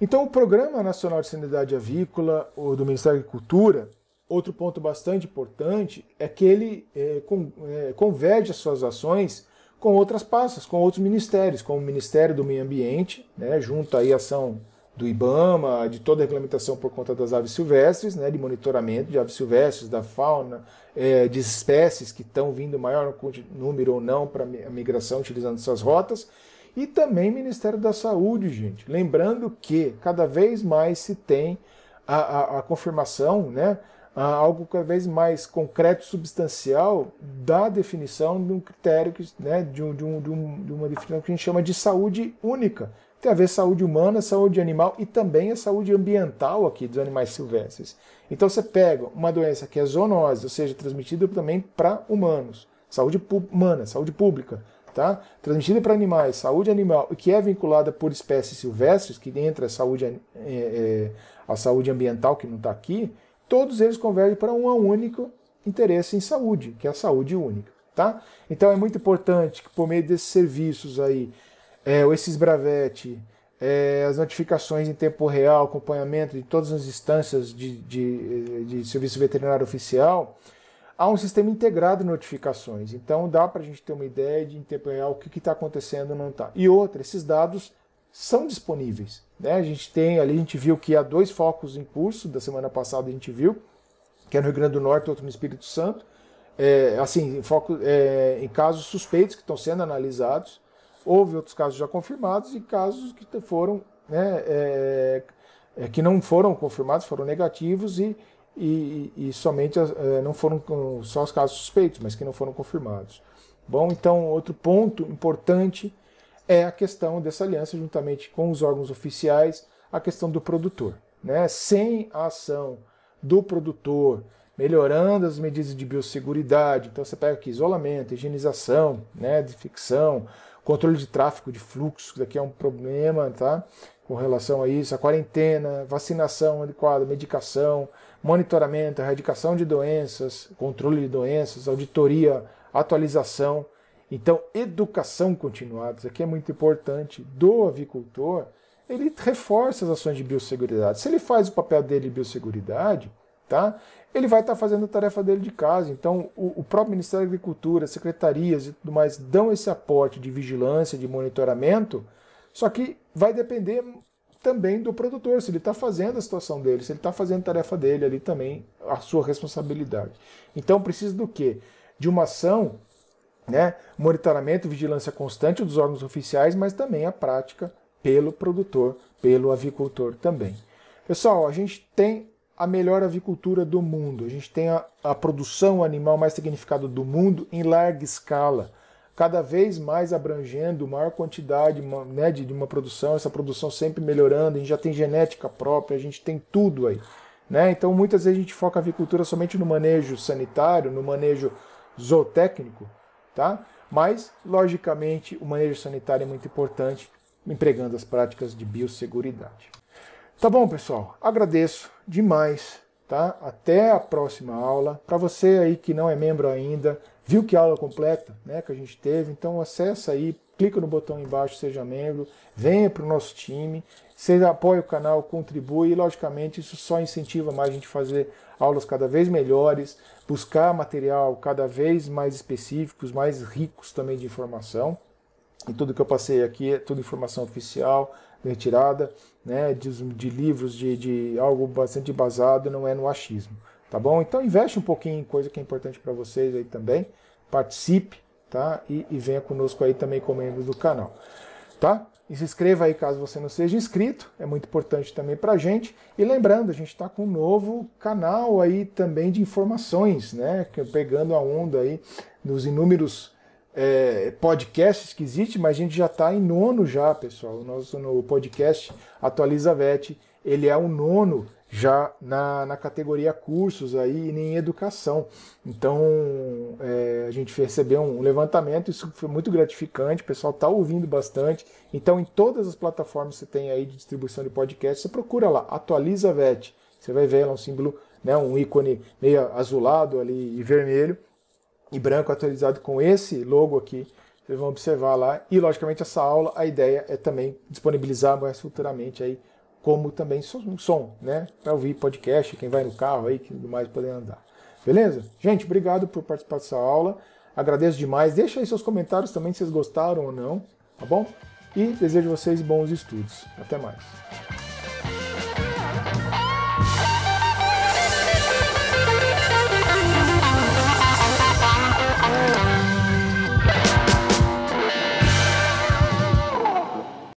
Então, o Programa Nacional de Sanidade Avícola, do Ministério da Agricultura, outro ponto bastante importante é que ele é, com, é, converge as suas ações com outras pastas, com outros ministérios, como o Ministério do Meio Ambiente, né, junto aí a ação do IBAMA, de toda a regulamentação por conta das aves silvestres, né, de monitoramento de aves silvestres, da fauna, é, de espécies que estão vindo maior número ou não para a migração utilizando essas rotas, e também Ministério da Saúde, gente. Lembrando que cada vez mais se tem a, a, a confirmação, né? A algo cada vez mais concreto, substancial, da definição de um critério, que, né, de, um, de, um, de uma definição que a gente chama de saúde única, tem a ver saúde humana, saúde animal e também a saúde ambiental aqui dos animais silvestres. Então você pega uma doença que é zoonose, ou seja, transmitida também para humanos, saúde humana, saúde pública tá? transmitida para animais, saúde animal, que é vinculada por espécies silvestres, que entra a saúde, é, é, a saúde ambiental, que não está aqui, todos eles convergem para um único interesse em saúde, que é a saúde única. Tá? Então é muito importante que por meio desses serviços aí, é, ou esses bravete, é, as notificações em tempo real, acompanhamento de todas as instâncias de, de, eh, de serviço veterinário oficial, há um sistema integrado de notificações. Então dá para a gente ter uma ideia de interpretar o que está acontecendo ou não está. E outra, esses dados são disponíveis. Né? A gente tem ali, a gente viu que há dois focos em curso, da semana passada a gente viu, que é no Rio Grande do Norte, outro no Espírito Santo. É, assim, em, foco, é, em casos suspeitos que estão sendo analisados. Houve outros casos já confirmados e casos que foram, né, é, é que não foram confirmados, foram negativos e e, e, somente é, não foram só os casos suspeitos, mas que não foram confirmados. Bom, então outro ponto importante é a questão dessa aliança juntamente com os órgãos oficiais, a questão do produtor, né? Sem a ação do produtor, melhorando as medidas de biosseguridade, então você pega aqui isolamento, higienização, né, ficção, controle de tráfego de fluxo, que daqui é um problema, tá? Com relação a isso, a quarentena, vacinação adequada, medicação, monitoramento, erradicação de doenças, controle de doenças, auditoria, atualização. Então, educação continuada, isso aqui é muito importante, do avicultor, ele reforça as ações de biosseguridade. Se ele faz o papel dele de biosseguridade, tá? ele vai estar tá fazendo a tarefa dele de casa. Então, o, o próprio Ministério da Agricultura, secretarias e tudo mais dão esse aporte de vigilância, de monitoramento, só que vai depender também do produtor, se ele está fazendo a situação dele, se ele está fazendo a tarefa dele ali também, a sua responsabilidade. Então precisa do quê? De uma ação, né, monitoramento, vigilância constante dos órgãos oficiais, mas também a prática pelo produtor, pelo avicultor também. Pessoal, a gente tem a melhor avicultura do mundo, a gente tem a, a produção animal mais significada do mundo em larga escala cada vez mais abrangendo maior quantidade né, de, de uma produção, essa produção sempre melhorando, a gente já tem genética própria, a gente tem tudo aí. Né? Então muitas vezes a gente foca a avicultura somente no manejo sanitário, no manejo zootécnico, tá? mas logicamente o manejo sanitário é muito importante, empregando as práticas de biosseguridade. Tá bom, pessoal? Agradeço demais, tá? Até a próxima aula. Para você aí que não é membro ainda, Viu que aula completa né, que a gente teve? Então acessa aí, clica no botão embaixo, seja membro, venha para o nosso time, você apoia o canal, contribui e, logicamente, isso só incentiva mais a gente fazer aulas cada vez melhores, buscar material cada vez mais específicos, mais ricos também de informação. E tudo que eu passei aqui é tudo informação oficial, retirada, né, de, de livros, de, de algo bastante basado, não é no achismo tá bom? Então investe um pouquinho em coisa que é importante para vocês aí também, participe, tá? E, e venha conosco aí também como membro do canal, tá? E se inscreva aí caso você não seja inscrito, é muito importante também para gente. E lembrando, a gente está com um novo canal aí também de informações, né? Pegando a onda aí nos inúmeros é, podcasts que existem, mas a gente já está em nono já, pessoal. O nosso no podcast Atualiza VET, ele é o nono já na, na categoria cursos aí e nem educação. Então é, a gente recebeu um levantamento, isso foi muito gratificante, o pessoal está ouvindo bastante. Então em todas as plataformas que você tem aí de distribuição de podcast, você procura lá, atualiza VET. Você vai ver lá um símbolo, né, um ícone meio azulado ali e vermelho e branco atualizado com esse logo aqui vocês vão observar lá. E, logicamente, essa aula, a ideia é também disponibilizar mais futuramente aí como também som, né? Para ouvir podcast, quem vai no carro aí, que tudo mais poder andar. Beleza? Gente, obrigado por participar dessa aula. Agradeço demais. Deixa aí seus comentários também se vocês gostaram ou não, tá bom? E desejo a vocês bons estudos. Até mais.